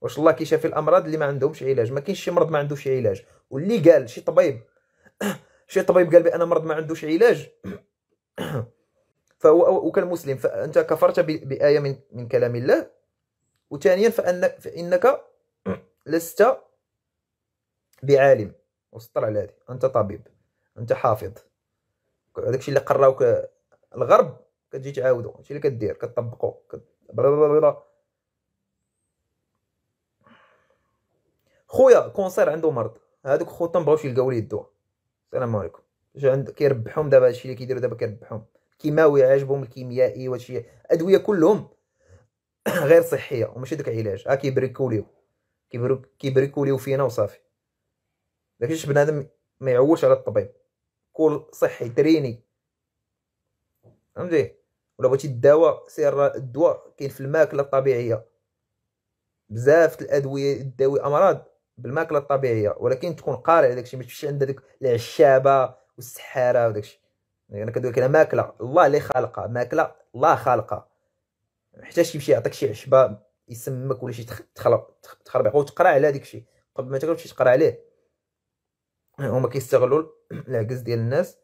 واش الله كيشافي الامراض اللي ما عندهمش علاج ما كاينش شي مرض ما عندوش علاج واللي قال شي طبيب شي طبيب قال بان مرض ما عندوش علاج فهو وكان مسلم فانت كفرت بايه من من كلام الله وثانيا فان فانك لست بعالم وسطر على هذه انت طبيب انت حافظ هذاك الشيء اللي قراوك الغرب كتجي تعاودو هادشي اللي كدير كطبقو كت... خويا كونسير عنده مرض هادوك خوتا مبغاوش يلقاو ليه الدواء السلام عليكم جا عند كيربحهم دابا هادشي اللي كيديروا دابا كيربحهم كيماوي عاجبهم الكيميائي وهادشي ادويه كلهم غير صحيه وماشي داك علاج ها كيبريكوليو كيبريكوليو فينا وصافي داكشي بنادم ما يعولش على الطبيب كل صحي تريني فهمتي ولا بغيتي الدواء سير الدواء كاين في الماكله الطبيعيه بزاف الادويه تداوي امراض بالماكله الطبيعيه ولكن تكون قارع داكشي ما تمشيش عند ديك العشابه والسحاره وداكشي انا كندوي كده ماكله الله اللي خالقه ماكله الله خالقه محتاجش يمشي يعطيك شي عشبه يسمك ولا شي تخربق وتقرا على داكشي قبل ما تقرا شي تقرا عليه هما كيستغلوا العجز ديال الناس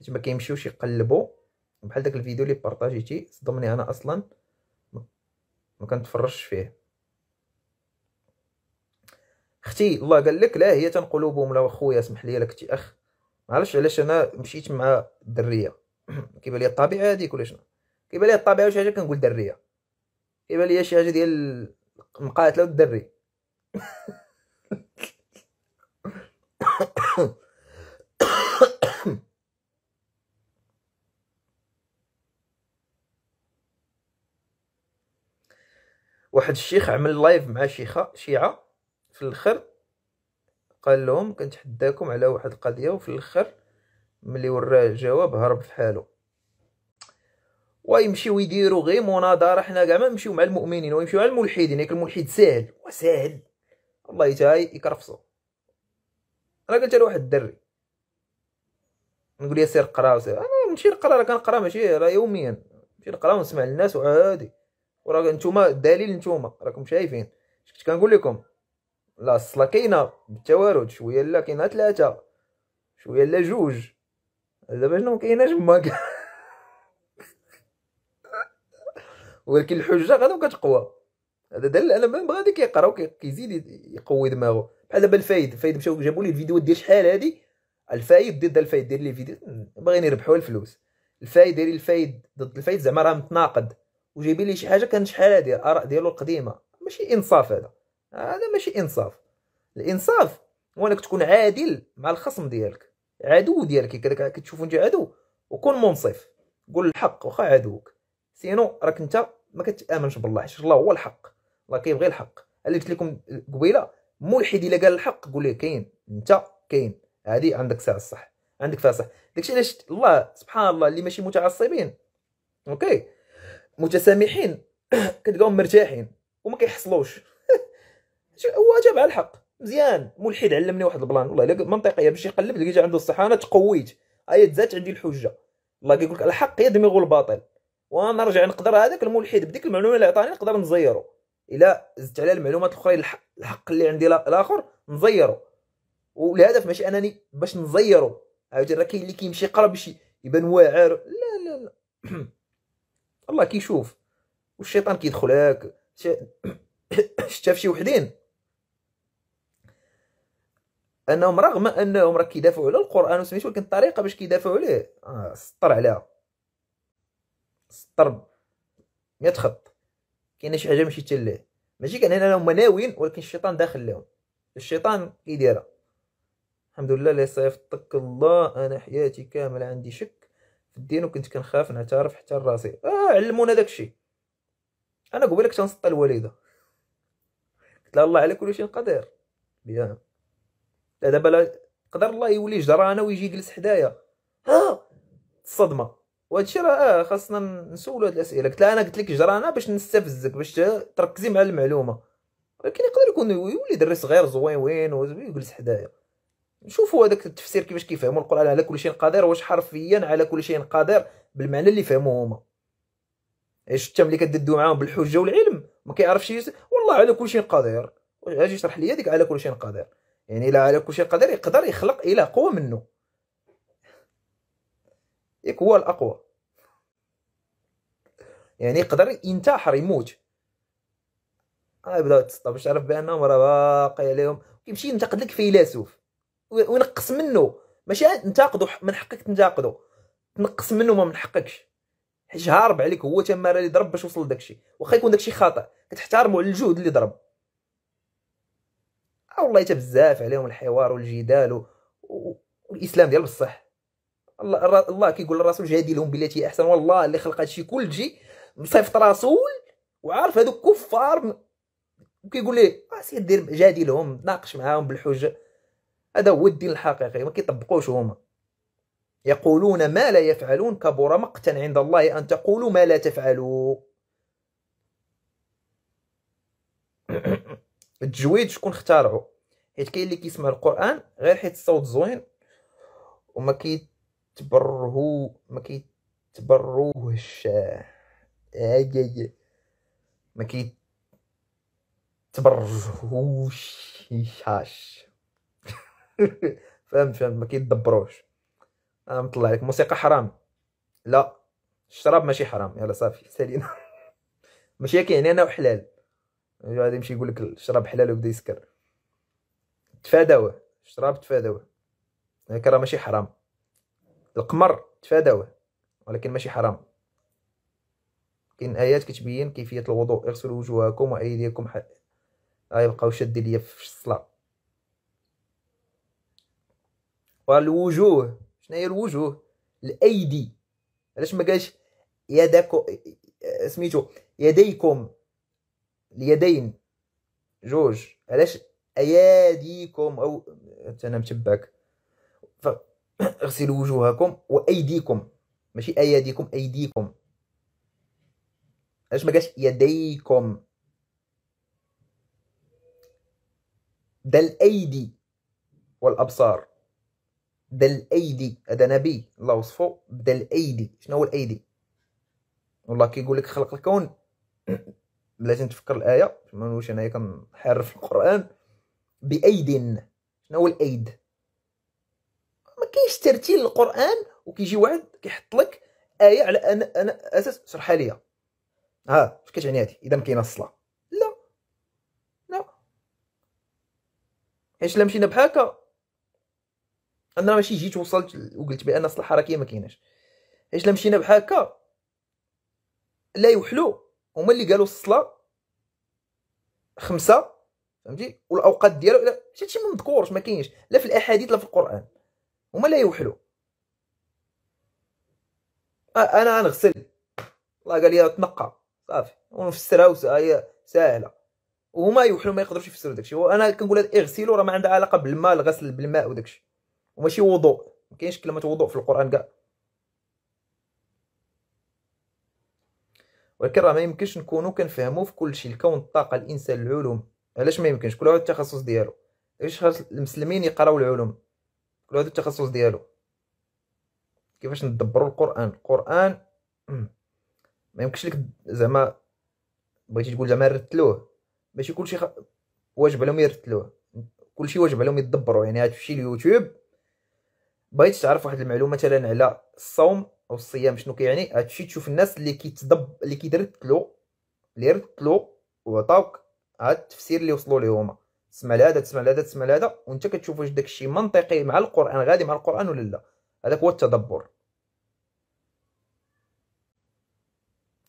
حيت ما كيمشيوش يقلبوا بحال داك الفيديو اللي بارطاجيتي صدمني انا اصلا ما كنتفرجش فيه اختي الله قال لك لا هي تنقلوبهم لا خويا اسمح لي لك تي اخ معرفش علاش انا مشيت مع الدريه كيبان لي الطبيعه هذيك ولا شنو كيبان لي الطبيعه وشي حاجه كنقول دريه كيبان لي شي حاجه ديال مقاتله الدري واحد الشيخ عمل لايف مع شيخه شيعه في الاخر قال لهم كنتحداكم على واحد القضيه وفي الاخر ملي وراه الجواب هرب في حاله ويمشيو يديروا غير مناظره حنا كاع ما نمشيو مع المؤمنين ويمشيو مع الملحدين ياك الملحد ساهل وساهل والله تا يكرفصو انا قلت لواحد الدري نقول يا سير قرا انا نمشي نقرا راه كنقرا ماشي راه يوميا نمشي نقرا ونسمع للناس وعادي وراه نتوما الدليل نتوما راكم شايفين كنت كنقول لكم لا الصلاه كاينه بالتوارد شويه لا كاينه ثلاثه شويه لا جوج دابا شنو مكايناش ماك ولكن الحجه غادي كتقوى هذا دل انا من غادي كيقرا وكيزيد يقوي دماغه بحال دابا الفايد الفايد مشاو جابوا لي الفيديوهات ديال شحال هادي الفايد ضد الفايد دير لي فيديو باغيين يربحوا الفلوس الفايد ديال الفايد ضد الفايد زعما راه متناقض وجايبين لي شي حاجه كان شحال هادي الاراء ديالو القديمه ماشي انصاف هذا هذا ماشي انصاف الانصاف هو انك تكون عادل مع الخصم ديالك عدو ديالك كذاك كتشوفو انت عدو وكون منصف قول الحق واخا عدوك سينو راك انت ما كتامنش بالله حيت الله هو الحق الله كيبغي الحق اللي قلت لكم قبيله ملحد الا قال الحق قول ليه كاين انت كاين هادي عندك فيها الصح عندك فيها الصح داكشي علاش الله سبحان الله اللي ماشي متعصبين اوكي متسامحين كتلقاهم مرتاحين وما كيحصلوش هو جاب على الحق مزيان ملحد علمني واحد البلان والله الا منطقيه باش يقلب لقيت عنده الصحه انا تقويت هي آية تزات عندي الحجه الله كيقول لك الحق يدمغ الباطل وانا نرجع نقدر هذاك الملحد بديك المعلومه اللي عطاني نقدر نزيرو الا زدت على المعلومات الاخرى الحق, اللي عندي الاخر نزيرو والهدف ماشي انني باش نزيرو عاوتاني راه كاين اللي كيمشي قرب باش يبان واعر لا لا لا الله كيشوف والشيطان كيدخل هاك شتا فشي وحدين انهم رغم انهم راه كيدافعوا على القران وسميتو ولكن الطريقه باش كيدافعوا عليه آه سطر عليها سطر 100 خط كاينه شي حاجه ماشي تليه ماشي كان هنا هما ناويين ولكن الشيطان داخل لهم الشيطان كيديرها الحمد لله لا صيفطك الله انا حياتي كامله عندي شك الدين وكنت كنخاف نعترف حتى لراسي اه علمونا داكشي انا قبيله كنت نسطى الوالده قلت لها الله على كل شيء قدير بيان لا دابا لا قدر الله يولي جرانا ويجي يجلس حدايا ها الصدمه وهادشي راه اه خاصنا نسولو هاد الاسئله قلت لها انا قلت لك جرانا باش نستفزك باش تركزي مع المعلومه ولكن يقدر يكون يولي دري صغير زوين وين ويجلس حدايا نشوفوا هذاك التفسير كيفاش كيفهموا القران على كل شيء قادر واش حرفيا على كل شيء قادر بالمعنى اللي فهموه هما شتا ملي كددوا معاهم بالحجه والعلم ما كيعرفش والله على كل شيء قادر اجي اشرح لي هذيك على كل شيء قادر يعني الا على كل شيء قادر يقدر يخلق اله قوه منه ياك هو الاقوى يعني يقدر ينتحر يموت انا بدات باش تعرف بانهم راه باقي عليهم كيمشي ينتقد لك فيلسوف وينقص منه ماشي تنتقدو من حقك تنتقدو تنقص منه ما من حقكش حيت هارب عليك هو تما راه اللي ضرب باش وصل داكشي واخا يكون داكشي خاطئ كتحتارمو على الجهد اللي ضرب آه، والله حتى بزاف عليهم الحوار والجدال و... والاسلام ديال بصح الله الله كيقول لرسول جادلهم بالتي احسن والله اللي خلق هادشي كلشي مصيفط رسول وعارف هادوك كفار كيقول وكيقول ليه آه، سير دير جادلهم تناقش معاهم بالحجه هذا هو الدين الحقيقي ما كيطبقوش هما يقولون ما لا يفعلون كبر مقتا عند الله أن تقولوا ما لا تفعلوا التجويد شكون اختارعو حيت كاين اللي كيسمع القران غير حيت الصوت زوين وما كيتبرهو ما كيتبروهش اي ما كيتبرهوش فهمت فهمت ما كيدبروش انا مطلع لك موسيقى حرام لا الشراب ماشي حرام يلا صافي سالينا ماشي كيعني انا وحلال غادي يمشي يقول لك الشراب حلال وبدا يسكر تفاداوه الشراب تفاداوه هكا راه ماشي حرام القمر تفاداوه ولكن ماشي حرام كاين ايات كتبين كيفيه الوضوء اغسلوا وجوهكم وايديكم حتى غيبقاو شادين ليا في الصلاه الوجوه شنو هي الوجوه الايدي علاش ما قالش يدك سميتو يديكم اليدين جوج علاش اياديكم او انا متبعك فاغسلوا وجوهكم وايديكم ماشي اياديكم ايديكم علاش ما قالش يديكم ده الايدي والابصار بدل الايدي هذا نبي الله وصفو بدل الايدي شنو هو الايدي والله كيقول لك خلق الكون بلاتي نتفكر الايه ما نقولش انايا كنحرف القران بايد شنو هو الايد ما كاينش ترتيل القران وكيجي واحد كيحط لك ايه على انا انا اساس شرحها ليا ها اش كتعني هادي اذا كاينه الصلاه لا لا حيت الا مشينا بحال هكا انا ماشي جيت وصلت وقلت بان اصل الحركيه ما كايناش حيت لمشينا مشينا بحال هكا لا يوحلو هما اللي قالوا الصلاه خمسه فهمتي والاوقات ديالو لا هادشي ما مذكورش ما كاينش لا في الاحاديث لا في القران هما لا يوحلو انا غنغسل الله قال لي تنقى صافي ونفسرها هي ساهله وهما يوحلو ما يقدروش يفسروا داكشي وانا كنقول هاد اغسلوا راه ما عندها علاقه بالماء الغسل بالماء وداكشي وماشي وضوء ما كاينش كلمه وضوء في القران كاع ولكن راه ما يمكنش نكونوا كنفهموا في كل شيء الكون الطاقه الانسان العلوم علاش ما يمكنش كل واحد التخصص ديالو علاش خاص المسلمين يقراو العلوم كل واحد التخصص ديالو كيفاش ندبروا القران القران أمم، ما يمكنش لك زعما بغيتي تقول زعما رتلوه ماشي كلشي خ... واجب عليهم يرتلوه كلشي واجب عليهم يدبروا يعني هتمشي اليوتيوب بغيت تعرف واحد المعلومه مثلا على الصوم او الصيام شنو كيعني كي يعني؟ هادشي تشوف الناس اللي كيتضب اللي كيدرتلو اللي رتلو وعطاوك هاد التفسير اللي وصلوا ليه هما تسمع لهذا تسمع لهذا تسمع لهذا وانت كتشوف واش داكشي منطقي مع القران غادي مع القران ولا لا هذاك هو التدبر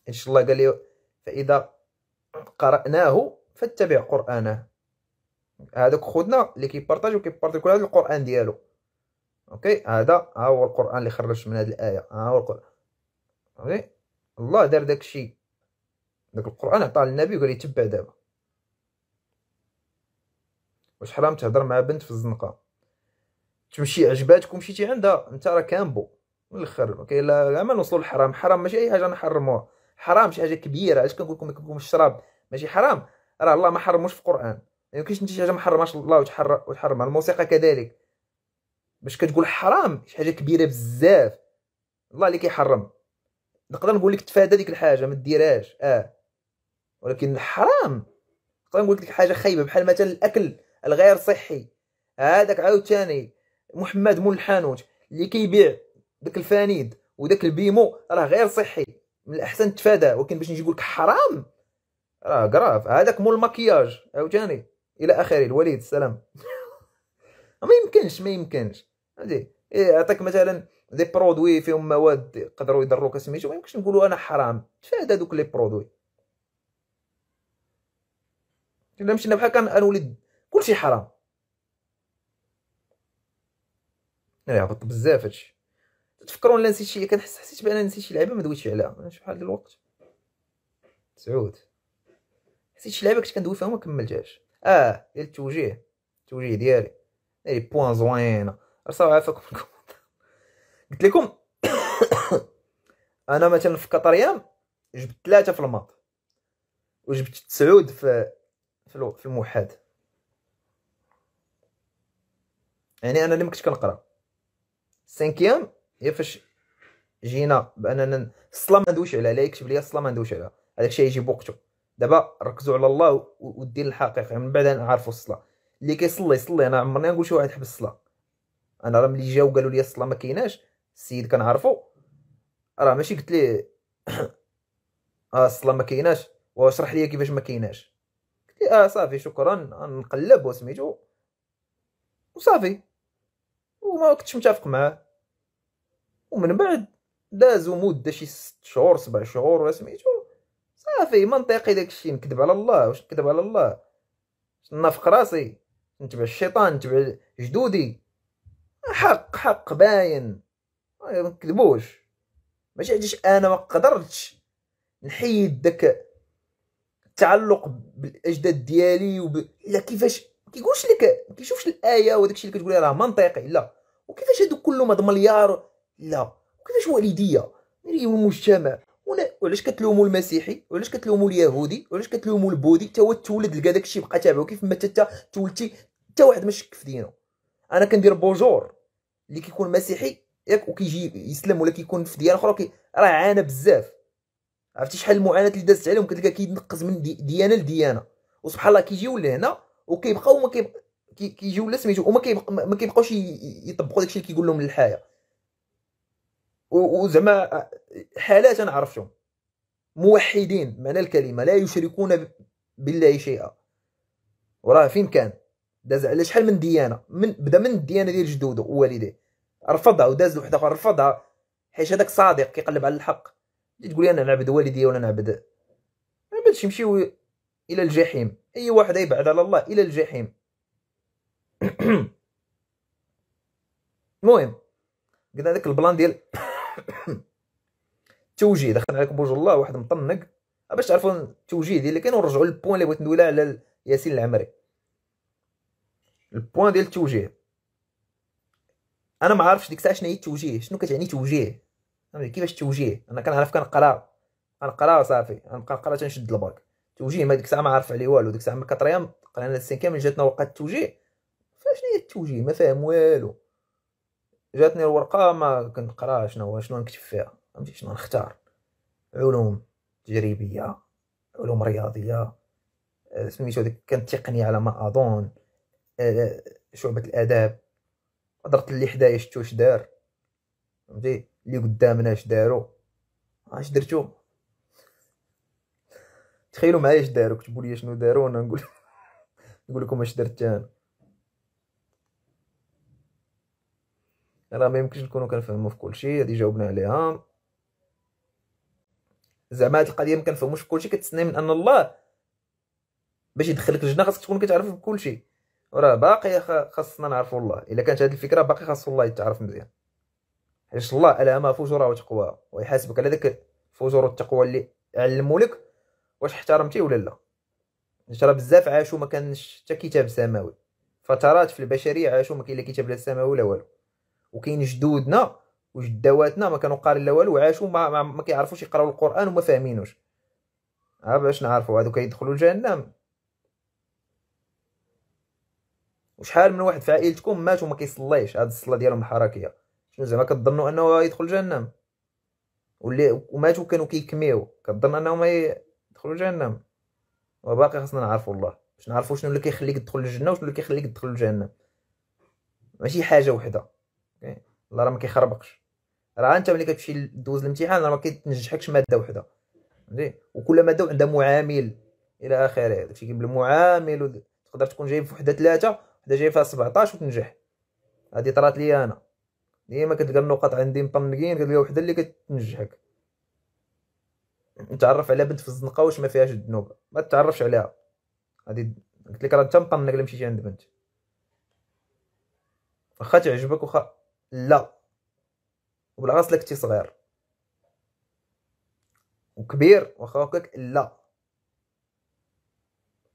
ان شاء الله قال لي فاذا قراناه فاتبع قرانه هذاك خدنا اللي كيبارطاج وكيبارطاج كل هذا القران ديالو اوكي هذا ها هو القران اللي خرجت من هذه الايه ها هو القران اوكي الله دار داك الشيء داك القران عطاه للنبي وقال يتبع دابا واش حرام تهضر مع بنت في الزنقه تمشي عجباتك ومشيتي عندها انت راه كامبو من الاخر اوكي لا لا ما نوصلوا للحرام حرام ماشي اي حاجه نحرموها حرام شي حاجه كبيره علاش كنقول لكم ما الشراب ماشي حرام راه الله ما حرموش في القران ما يمكنش انت شي حاجه ما حرمهاش الله وتحرم وتحرمها الموسيقى كذلك باش كتقول حرام شي حاجه كبيره بزاف الله اللي كيحرم نقدر نقول لك تفادى ديك الحاجه ما ديرهاش اه ولكن حرام نقدر نقول لك حاجه خايبه بحال مثلا الاكل الغير صحي هذاك آه عاوتاني محمد مول الحانوت اللي كيبيع داك الفانيد وداك البيمو راه غير صحي من الاحسن تفادى ولكن باش نجي نقول لك حرام راه كراف هذاك مول المكياج عاوتاني الى اخره الوليد السلام ما يمكنش ما يمكنش فهمتي إيه، يعطيك مثلا دي برودوي فيهم مواد يقدروا يضروك سميتو ما يمكنش نقولوا انا حرام تفادى دوك لي برودوي الا مشينا بحال كان انولد كلشي حرام انا إيه، عبط بزاف هادشي تفكروا الا نسيت شي كنحس حسيت بان نسيت شي لعبه ما دويتش عليها انا شحال الوقت سعود حسيت شي لعبه كنت كندوي فيها وما كملتهاش اه ديال التوجيه التوجيه ديالي ديال إيه، بوان زوينه ارسلوا عافاكم قلت لكم انا مثلا في قطريام جبت ثلاثه في الماط وجبت تسعود في في الموحد يعني انا اللي ما كنتش كنقرا سانكيام هي فاش جينا باننا الصلاه ما ندويش عليها لا يكتب لي الصلاه ما ندويش عليها هذاك الشيء يجي بوقته دابا ركزوا على الله والدين الحقيقي من بعد نعرفوا الصلاه اللي كيصلي يصلي انا عمرني نقول شي واحد حبس الصلاه انا راه ملي جاو قالوا لي الصلاه ما كايناش السيد كنعرفو راه ماشي قلت ليه اه الصلاه ما كايناش واشرح لي كيفاش ما كايناش قلت ليه اه صافي شكرا نقلب وسميتو وصافي وما كنتش متفق معاه ومن بعد دازو مده شي ست شهور سبع شهور ولا سميتو صافي منطقي داكشي نكذب على الله واش نكذب على الله نافق راسي نتبع الشيطان نتبع جدودي حق حق باين آه، ما نكذبوش ماشي علاش انا ما قدرتش نحيد داك التعلق بالاجداد ديالي وب... لا كيفاش ما كيقولش لك ما كيشوفش الايه وداك الشيء اللي كتقول راه منطقي لا وكيفاش هادو كلهم هاد مليار لا وكيفاش والديه يعني المجتمع علاش كتلوموا المسيحي وعلاش كتلوموا اليهودي وعلاش كتلوموا البوذي حتى هو تولد لقى داكشي بقى تابعو كيف ما حتى تولتي حتى واحد ما شك في دينه انا كندير بوجور اللي كيكون مسيحي ياك وكيجي يسلم ولا كيكون في ديانه اخرى راه عانى بزاف عرفتي شحال المعاناه اللي دازت عليهم كتلقى كيتنقز من دي ديانه لديانه وسبحان الله كيجيو لهنا وكيبقاو ما كيبقى كيجيو لا سميتو وما ما كيبقاوش يطبقوا داكشي اللي كيقول لهم للحياه وزعما حالات انا عرفتهم موحدين معنى الكلمه لا يشركون بالله شيئا وراه فين كان داز على شحال من ديانه من بدا من الديانه ديال جدوده ووالديه رفضها وداز لواحد اخر رفضها حيت هذاك صادق كيقلب على الحق تقول لي انا نعبد والدي ولا نعبد ما بدش يمشيو الى الجحيم اي واحد يبعد على الله الى الجحيم المهم قلنا هذاك البلان ديال التوجيه دخلنا عليكم بوجه الله واحد مطنق باش تعرفوا التوجيه ديال اللي كاين ونرجعوا للبوان اللي بغيت ندوي على ياسين العمري البوان ديال التوجيه انا ما عارفش ديك الساعه شنو هي التوجيه شنو كتعني توجيه كيفاش توجيه انا كنعرف كنقرا كنقرا صافي كنبقى نقرا تنشد الباك توجيه ما ديك الساعه ما عارف عليه والو ديك الساعه من كاتريام قرينا السين كامل جاتنا ورقه التوجيه فاش هي التوجيه ما فاهم والو جاتني الورقه ما كنقرا شنو هو شنو نكتب فيها فهمتي شنو نختار علوم تجريبيه علوم رياضيه آه، سميتو ديك كانت تقنيه على ما اظن آه، آه، شعبه الاداب هضرت اللي حدايا شتو اش دار فهمتي اللي قدامنا اش دارو آه، اش درتو تخيلوا معايا اش دارو كتبوا لي شنو دارو وانا نقول نقول لكم اش درت انا راه ما يمكنش نكونوا كنفهموا في كلشي هذه جاوبنا عليها زعما هاد القضيه ما كنفهموش في كلشي كتسنى من ان الله باش يدخلك الجنه خاصك تكون كتعرف شيء وراه باقي خاصنا نعرفوا الله الا كانت هذه الفكره باقي خاص الله يتعرف مزيان حيت الله الهمها فجورها وتقواها ويحاسبك على ذاك الفجور والتقوى اللي علموا لك واش احترمتي ولا لا حيت بزاف عاشوا ما كانش حتى كتاب سماوي فترات في البشريه عاشوا ما كاين لا كتاب لا سماوي ولا والو وكاين جدودنا وجدواتنا ما كانوا قارين لا والو وعاشوا ما, ما, ما كيعرفوش يقراو القران وما فاهمينوش ها باش نعرفوا هادو كيدخلوا الجهنم وشحال من واحد في عائلتكم مات وما كيصليش هاد الصلاه ديالهم الحركيه شنو زعما كتظنوا انه يدخل جهنم واللي وماتوا كانوا كيكميو كتظن انهم يدخلوا جهنم وباقي خاصنا نعرفوا الله باش نعرفوا شنو اللي كيخليك تدخل للجنه وشنو اللي كيخليك تدخل لجهنم ماشي حاجه وحده الله راه ما كيخربقش راه انت ملي كتمشي دوز الامتحان راه ما كيتنجحكش ماده وحده فهمتي وكل ماده عندها معامل الى اخره داكشي كيبان المعامل تقدر تكون جايب في وحده ثلاثه حدا جاي فيها 17 وتنجح هادي طرات لي انا ديما كتلقى النقط عندي مطنقين كتلقى وحده اللي كتنجحك نتعرف على بنت في الزنقه واش ما فيهاش الذنوب ما تعرفش عليها هادي قلت لك راه انت مطنق اللي مشيتي عند بنت واخا تعجبك واخا لا وبالعكس لك تي صغير وكبير واخا هكاك لا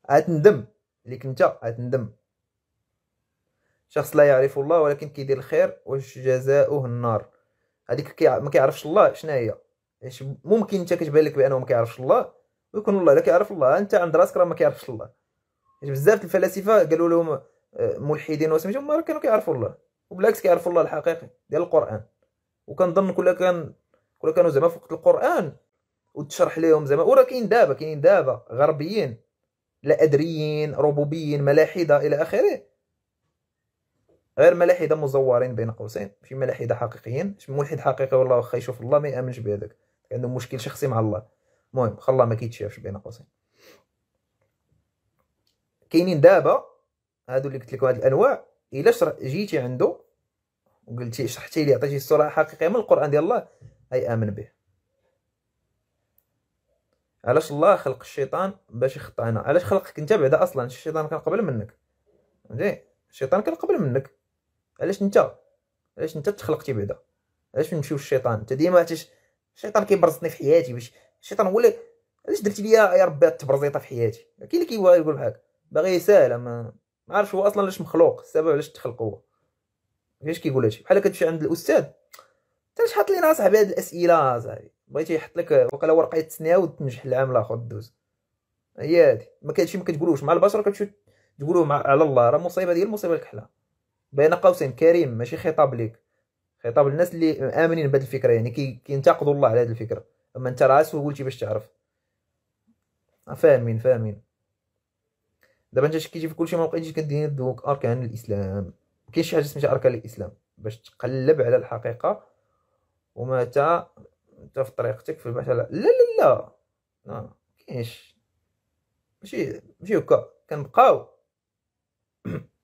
عاد ندم ليك انت عاد ندم شخص لا يعرف الله ولكن كيدير الخير واش جزاؤه النار هذيك كي ما كيعرفش الله شنو هي يعني ممكن انت كتبان لك بانه ما كيعرفش الله ويكون الله لا كيعرف الله انت عند راسك راه ما كيعرفش الله يعني بزاف الفلاسفه قالوا لهم آه، ملحدين وسميتهم هما كانوا كيعرفوا الله وبالعكس كيعرفوا الله الحقيقي ديال القران وكنظن كل كان كل كانوا زعما فوق القران وتشرح لهم زعما وراه كاين دابا كاينين دابا غربيين لا ادريين ربوبيين ملاحده الى اخره غير ملاحده مزورين بين قوسين ماشي ملاحده حقيقيين ملحد حقيقي والله واخا يشوف الله ما يامنش بهذاك عنده مشكل شخصي مع الله المهم خا الله ما كيتشافش بين قوسين كاينين دابا هادو اللي قلت لكم هاد الانواع الا جيتي عنده وقلتي شرحتي لي عطيتي الصوره الحقيقيه من القران ديال الله اي امن به علاش الله خلق الشيطان باش يخطئنا علاش خلقك انت بعدا اصلا الشيطان كان قبل منك فهمتي الشيطان كان قبل منك علاش انت علاش انت تخلقتي بعدا علاش نمشيو للشيطان انت ديما تش الشيطان كيبرزطني في حياتي باش الشيطان هو اللي علاش درتي ليا يا ربي التبرزيطه في حياتي كاين اللي كيبغي يقول بحال باغي يسال ما عارفش هو اصلا علاش مخلوق السبب علاش تخلق هو علاش كيقول هادشي بحال كتمشي عند الاستاذ حتى علاش حاط لينا صاحبي هاد الاسئله صاحبي بغيتي يحط لك وقيلا ورقه يتسناو وتنجح العام الاخر دوز هي هادي ما كاينش ما كتقولوش مع البشر تقولوه مع على الله راه مصيبه ديال المصيبه الكحله بين قوسين كريم ماشي خطاب ليك خطاب للناس اللي امنين بهذه الفكره يعني كينتقدوا الله على هذه الفكره اما انت راه سولتي باش تعرف فاهمين فاهمين دابا انت شكيتي في كلشي ما بقيتيش كدير دوك اركان الاسلام كاين شي حاجه سميتها اركان الاسلام باش تقلب على الحقيقه وما تا انت في طريقتك في البحث لا لا لا لا كاينش ماشي ماشي هكا كنبقاو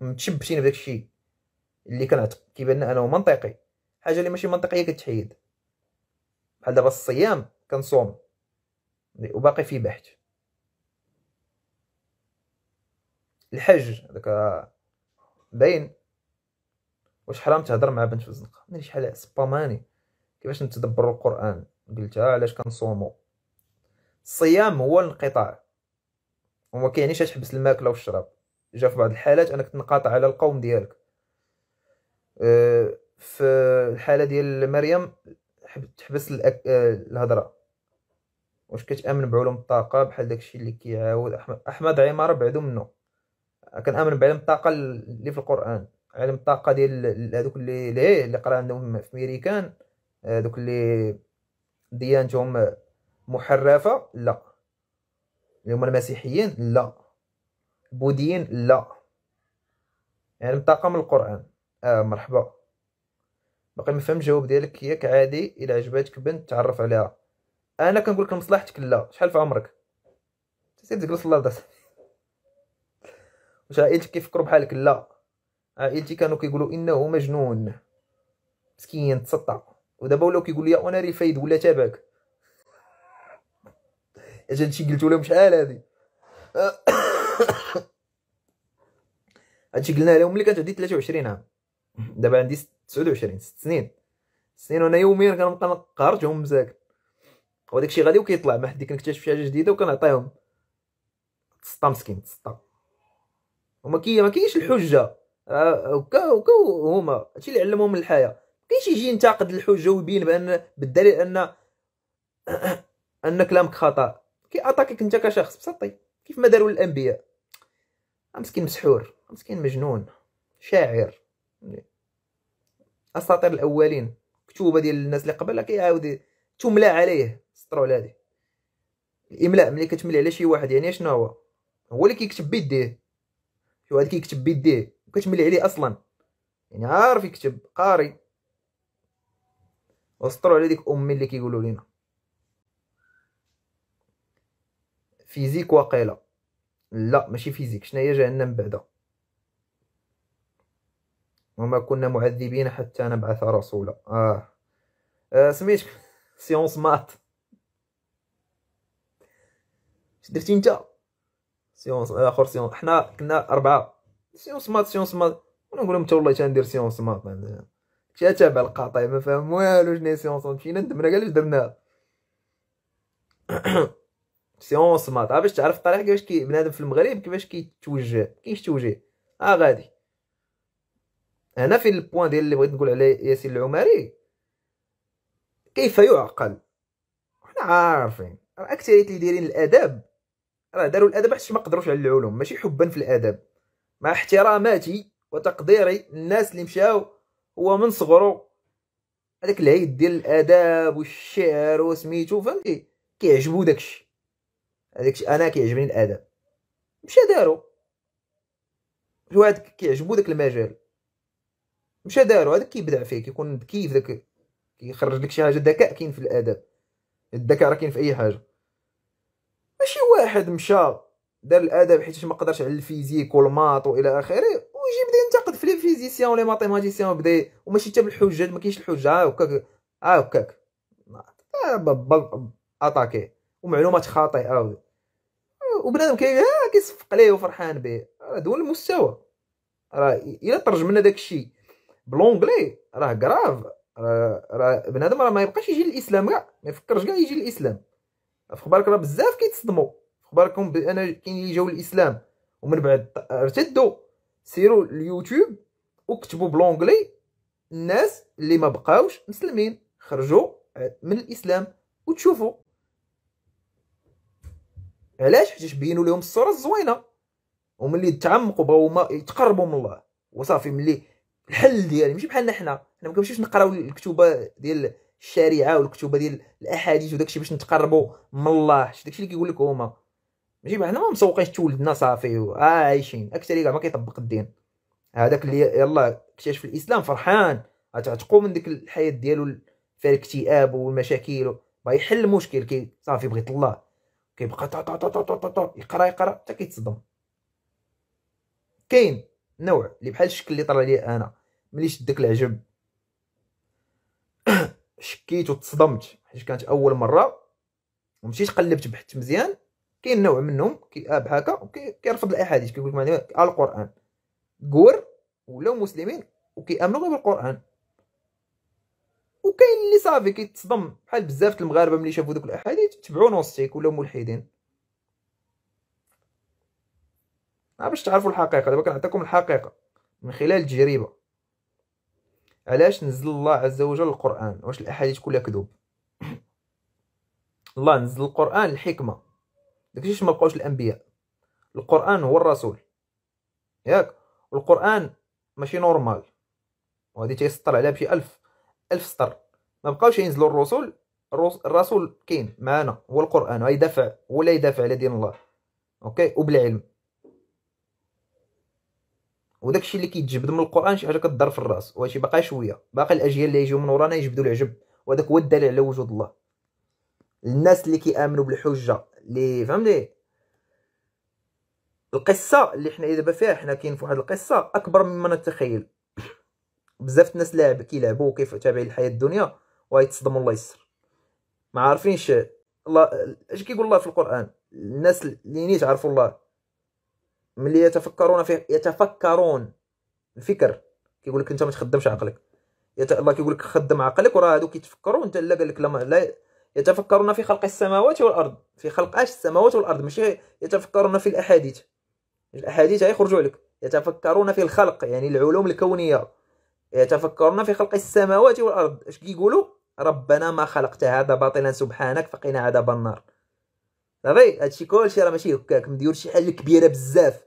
متشبتين بداك الشيء اللي كنعتق كيبان لنا انه منطقي حاجه اللي ماشي منطقيه كتحيد بحال دابا الصيام كنصوم وباقي في بحث الحج هذاك باين واش حرام تهضر مع بنت في الزنقه ملي شحال سباماني كيفاش نتدبر القران قلتها علاش كنصوموا الصيام هو الانقطاع وما كيعنيش تحبس الماكله والشراب جا في بعض الحالات انك تنقاطع على القوم ديالك أه، في الحاله ديال مريم تحبس أه، الهضره واش كتامن بعلوم الطاقه بحال داكشي اللي كيعاود احمد عمار عماره بعدو منه كنامن بعلم الطاقه اللي في القران علم الطاقه ديال هذوك اللي اللي قرا عندهم في ميريكان هذوك اللي ديانتهم محرفه لا اللي هما المسيحيين لا بودين لا يعني من القران اه مرحبا باقي ما فهم الجواب ديالك ياك عادي الا عجباتك بنت تعرف عليها انا كنقول لك لمصلحتك لا شحال في عمرك سير تجلس الله واش عائلتك كيفكروا بحالك لا عائلتي كانوا كيقولوا انه مجنون مسكين تسطع ودابا ولاو كيقول لي انا ريفيد ولا تابعك اش هادشي قلتو لهم شحال هادي هادشي قلنا لهم ملي كانت عندي 23 عام دابا عندي 29 ست سنين سنين وانا يوميا كنبقى نقهرجهم مزاك الشيء غادي وكيطلع ما حد كنكتشف شي حاجه جديده وكنعطيهم تسطا مسكين تسطا وما كي ما كاينش الحجه آه، هكا هكا هما هادشي اللي علمهم الحياه كاينش يجي ينتقد الحجه ويبين بان بالدليل ان ان كلامك خطا كي اتاكيك انت كشخص بسطي كيف ما داروا الانبياء مسكين مسحور مسكين مجنون شاعر اساطير الاولين كتوبه ديال الناس اللي قبل كيعاود تملى عليه سطروا على هذه الاملاء ملي كتملي على شي واحد يعني شنو هو هو اللي كيكتب بيديه شو واحد كيكتب بيديه وكتملي عليه اصلا يعني عارف يكتب قاري وسطروا على ديك امي اللي كيقولوا لينا فيزيك وقيله لا ماشي فيزيك هي جهنم بعدا وما كنا معذبين حتى نبعث رسولا اه, آه سميتك سيونس مات اش درتي انت سيونس اخر سيونس حنا كنا اربعه سيونس مات سيونس مات وانا نقول لهم حتى والله تندير سيونس مات يعني شي تابع القاطع ما فاهم والو شنو سيونس مشينا ندمنا كاع علاش درناها سيونس مات آه، باش تعرف الطريقه كيفاش كي بنادم في المغرب كيفاش كيتوجه كيفاش توجيه اه غادي هنا في البوان ديال اللي بغيت نقول عليه ياسين العماري كيف يعقل حنا عارفين راه اكثريت اللي دايرين الاداب راه داروا الاداب حيت ما قدروش على العلوم ماشي حبا في الاداب مع احتراماتي وتقديري الناس اللي مشاو هو من صغرو هذاك العيد ديال الاداب والشعر وسميتو فهمتي كيعجبو داكشي هذاك انا كيعجبني الادب مشى دارو واحد كيعجبو داك المجال مشى دارو هذاك كيبدع فيه كيكون ذكي في داك كيخرج لك شي حاجه ذكاء كاين في الادب الذكاء راه كاين في اي حاجه ماشي واحد مشى دار الادب حيت ما قدرش على الفيزيك والماط والى اخره ويجي بدا ينتقد في لي فيزيسيان ولي ماتيماتيسيان بدا وماشي حتى بالحجه ما كاينش الحجه ها هكاك ها هكاك اتاكي ومعلومات خاطئه و... وبنادم كيصفق ليه وفرحان به راه دون المستوى راه الا ترجمنا داك الشيء بلونجلي راه كراف راه بنادم راه ما يبقاش يجي للاسلام كاع ما يفكرش كاع يجي للاسلام في بالك راه بزاف كيتصدموا في بالكم بان كاين اللي جاو للاسلام ومن بعد ارتدوا سيروا اليوتيوب وكتبوا بلونجلي الناس اللي ما بقاوش مسلمين خرجوا من الاسلام وتشوفوا علاش حيت بينوا لهم الصوره الزوينه وملي تعمقوا بغاو هما يتقربوا من الله وصافي ملي الحل ديالي ماشي بحالنا حنا حنا ما كنمشيوش نقراو الكتبه ديال الشريعه والكتبه ديال الاحاديث وداكشي باش نتقربوا من الله شي داكشي اللي كيقول لك هما ماشي بحالنا ما مسوقينش تولدنا صافي آه، عايشين اكثر كاع ما كيطبق الدين هذاك اللي يلا اكتشف الاسلام فرحان غتعتقوا من ديك الحياه ديالو فيها الاكتئاب والمشاكل بغا يحل المشكل كي صافي بغيت الله كيبقى طا طا طا طا طا طا يقرا يقرا حتى كيتصدم كاين نوع اللي بحال الشكل اللي طرا لي انا ملي شدك العجب شكيت وتصدمت حيت كانت اول مره ومشيت قلبت بحثت مزيان كاين نوع منهم كياب آه، هكا وكيرفض الاحاديث كيقول لك القران كور ولاو مسلمين وكيامنوا بالقران وكاين اللي صافي كيتصدم بحال بزاف المغاربه ملي شافوا دوك الاحاديث تبعوا نوستيك ولاو ملحدين باش تعرفوا الحقيقه دابا كنعطيكم الحقيقه من خلال التجربه علاش نزل الله عز وجل القران واش الاحاديث كلها كذوب الله نزل القران الحكمه داكشي اش ما لقاوش الانبياء القران هو الرسول ياك والقران ماشي نورمال وهذه تيسطر عليها بشي ألف ألف سطر ما بقاوش ينزلوا الرسل الرسول كاين معنا هو القران غيدافع هو اللي يدافع على دين الله اوكي وبالعلم وداك الشيء اللي كيتجبد من القران شي حاجه كتضر في الراس وهادشي باقا شويه باقي الاجيال اللي يجيو من ورانا يجبدوا العجب وهذاك هو الدليل على وجود الله الناس اللي كيامنوا بالحجه اللي فهمتي القصه اللي حنا دابا فيها حنا كاين في واحد القصه اكبر مما نتخيل بزاف الناس لاعب كيلعبوا وكيف تابعين الحياه الدنيا وغيتصدموا الله يسر ما عارفينش الله اش كيقول الله في القران الناس اللي نيت عرفوا الله ملي يتفكرون في يتفكرون الفكر كيقول لك انت ما تخدمش عقلك يت... الله كيقول لك خدم عقلك وراه هادو كيتفكروا انت لا قال لك لا يتفكرون في خلق السماوات والارض في خلق اش السماوات والارض ماشي يتفكرون في الاحاديث الاحاديث غيخرجوا لك يتفكرون في الخلق يعني العلوم الكونيه يتفكرون في خلق السماوات والارض اش كيقولوا ربنا ما خلقت هذا باطلا سبحانك فقنا عذاب النار صافي هادشي كلشي راه ماشي هكاك مدير شي حاجه كبيره بزاف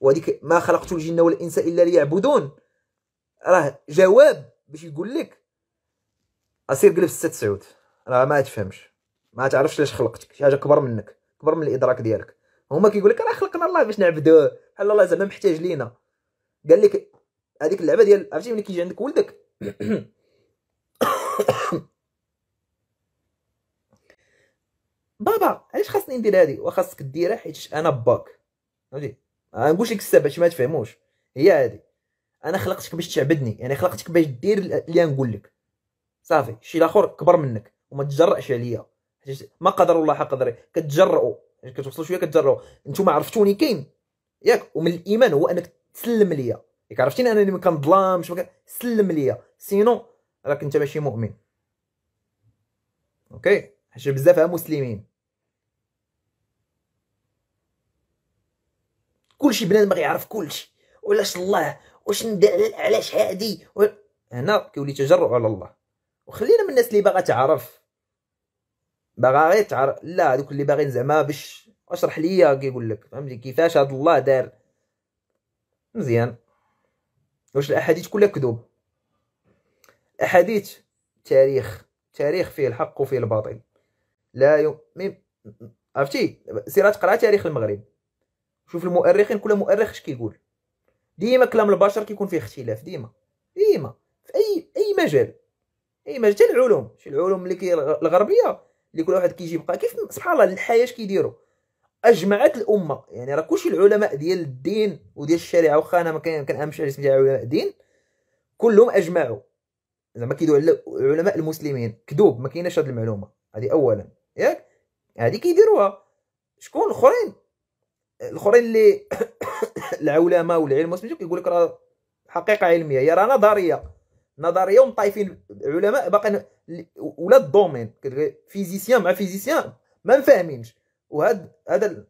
وهذيك ما خلقت الجن والانس الا ليعبدون راه جواب باش يقول لك اصير قلب سعود راه ما تفهمش ما تعرفش ليش خلقتك شي حاجه كبر منك كبر من الادراك ديالك هما كيقول لك راه خلقنا الله باش نعبدوه بحال الله زعما محتاج لينا قال لك هذيك اللعبه ديال عرفتي ملي كيجي عندك ولدك بابا علاش خاصني ندير هادي وخاصك ديرها حيت انا باك فهمتي غنقولش لك السبب باش ما تفهموش هي هادي انا خلقتك باش تعبدني يعني خلقتك باش دير اللي نقول لك صافي شي لاخر كبر منك وما تجرأش عليا ما قدر الله حق قدري كتجرؤوا يعني كتوصلوا شويه كتجرؤوا نتوما عرفتوني كاين ياك ومن الايمان هو انك تسلم ليا ياك يعني عرفتيني انني ما كنظلمش سلم ليا سينو راك انت ماشي مؤمن اوكي حيت بزاف مسلمين كلشي بنادم باغي يعرف كلشي ولاش الله واش ندير علاش هادي و... هنا كيولي تجرع على الله وخلينا من الناس اللي باغا تعرف باغا غير تعرف لا هذوك اللي باغيين زعما باش اشرح ليا كيقول لك فهمتي كيفاش هاد الله دار مزيان واش الاحاديث كلها كذوب الاحاديث تاريخ تاريخ فيه الحق وفيه الباطل لا يوم عرفتي سير تقرا تاريخ المغرب شوف المؤرخين كل مؤرخ اش كيقول ديما كلام البشر كيكون فيه اختلاف ديما ديما في اي اي مجال اي مجال العلوم شي العلوم اللي الغربيه اللي كل واحد كيجي يبقى كيف سبحان الله الحياه اش كيديروا اجمعت الامه يعني راه كلشي العلماء ديال الدين وديال الشريعه واخا انا ما كنامنش على سميتها علماء دين كلهم اجمعوا زعما كيدو على علماء المسلمين كذوب ما كايناش هذه المعلومه هذه اولا ياك هذه كيديروها شكون الاخرين الاخرين اللي العولمه والعلم سميتو كيقول لك راه حقيقه علميه هي راه نظريه نظريه ومطايفين علماء باقي ولا الدومين فيزيسيان مع فيزيسيان ما فاهمينش وهذا هذا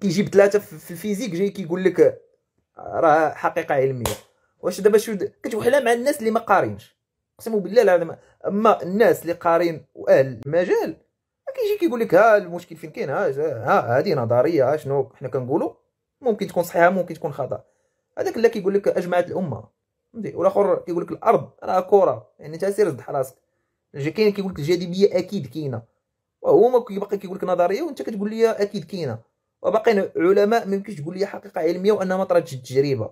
كيجيب ثلاثه في الفيزيك جاي كيقول لك راه حقيقه علميه واش دابا شو كتوحلها مع الناس اللي ما قارينش اقسم بالله العظيم اما الناس اللي قارين واهل المجال كيجي كيقول لك ها المشكل فين كاين ها ها هذه نظريه ها شنو حنا كنقولوا ممكن تكون صحيحه ممكن تكون خطا هذاك اللي كيقول لك اجمعت الامه فهمتي والاخر كيقول لك الارض راه كره يعني انت سير زد راسك كاين كيقول لك الجاذبيه اكيد كاينه وهما كيبقى كيقول لك نظريه وانت كتقول لي اكيد كاينه وباقيين علماء ما يمكنش تقول لي حقيقه علميه وانها ما طراتش التجربه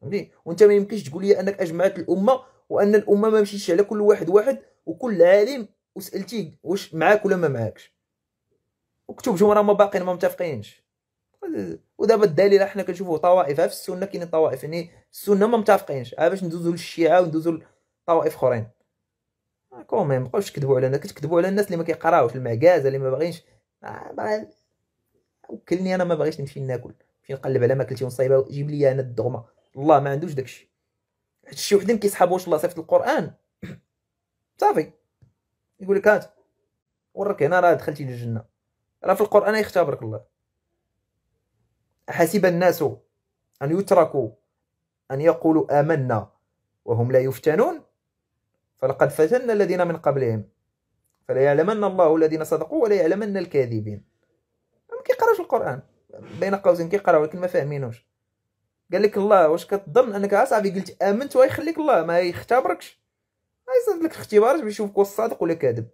فهمتي وانت ما يمكنش تقول لي انك اجمعت الامه وان الامه ما مشيتش على كل واحد واحد وكل عالم وسالتي واش معاك ولا ما معاكش وكتبتهم راه ما باقيين ما متفقينش ودابا الدليل احنا كنشوفوا طوائف في السنه كاينين طوائف يعني السنه ما متفقينش باش ندوزو للشيعه وندوزو لطوائف اخرين كومي بقاوش تكذبوا على الناس كتكذبوا على الناس اللي ما كيقراوش المعكازه اللي ما باغينش وكلني انا ما باغيش نمشي ناكل نمشي نقلب على ماكلتي ونصايبها جيب لي انا الدغمه الله ما عندوش داكشي حيت شي وحده ما واش الله صيفط القران صافي يقول لك هات ورك هنا راه دخلتي للجنه راه في القران يختبرك الله حسب الناس ان يتركوا ان يقولوا امنا وهم لا يفتنون فلقد فتنا الذين من قبلهم فليعلمن الله الذين صدقوا وليعلمن الكاذبين ما كيقراوش القران بين قوسين كيقراو ولكن ما فاهمينوش قال لك الله واش كتظن انك اصاحبي قلت امنت ويخليك الله ما يختبركش ما لك اختبارات باش يشوفك واش صادق ولا كاذب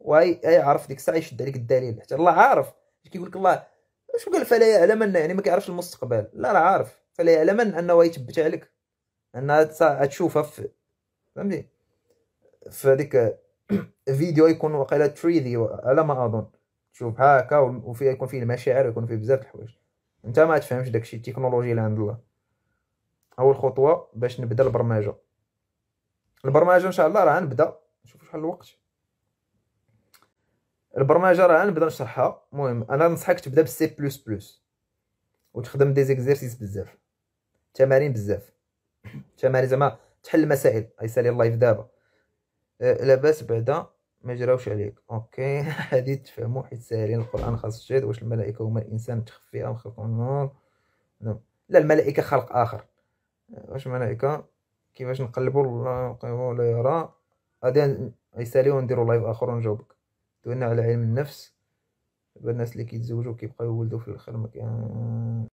وهي عارف ديك الساعه يشد عليك الدليل حتى الله عارف كيقول لك الله واش قال فلا يعلمن يعني ما كيعرفش المستقبل لا راه عارف فلا يعلمن انه يثبت عليك انها تشوفها فهمتي في هذيك فيديو يكون وقيلا 3 دي على ما اظن تشوف هاكا وفي يكون فيه المشاعر يكون فيه بزاف الحوايج انت ما تفهمش داكشي التكنولوجي اللي عند الله اول خطوه باش نبدا البرمجه البرمجه ان شاء الله راه نبدا نشوف شحال الوقت البرمجه راه نبدا نشرحها المهم انا ننصحك تبدا بالسي بلس بلس وتخدم دي زيكزيرسيس بزاف تمارين بزاف تمارين زعما تحل مسائل سالي اللايف دابا آه، لاباس بعدا ما جراوش عليك اوكي هادي تفهموا حيت ساهلين القران خاص الشهد واش الملائكه هما الانسان تخفي ام من النور نعم. لا الملائكه خلق اخر آه، واش الملائكه كيفاش نقلبوا نقلبوا لا يرى غادي يسالي نديرو لايف اخر ونجاوبك دوينا على علم النفس الناس اللي كيتزوجوا كيبقاو يولدوا في الاخر ما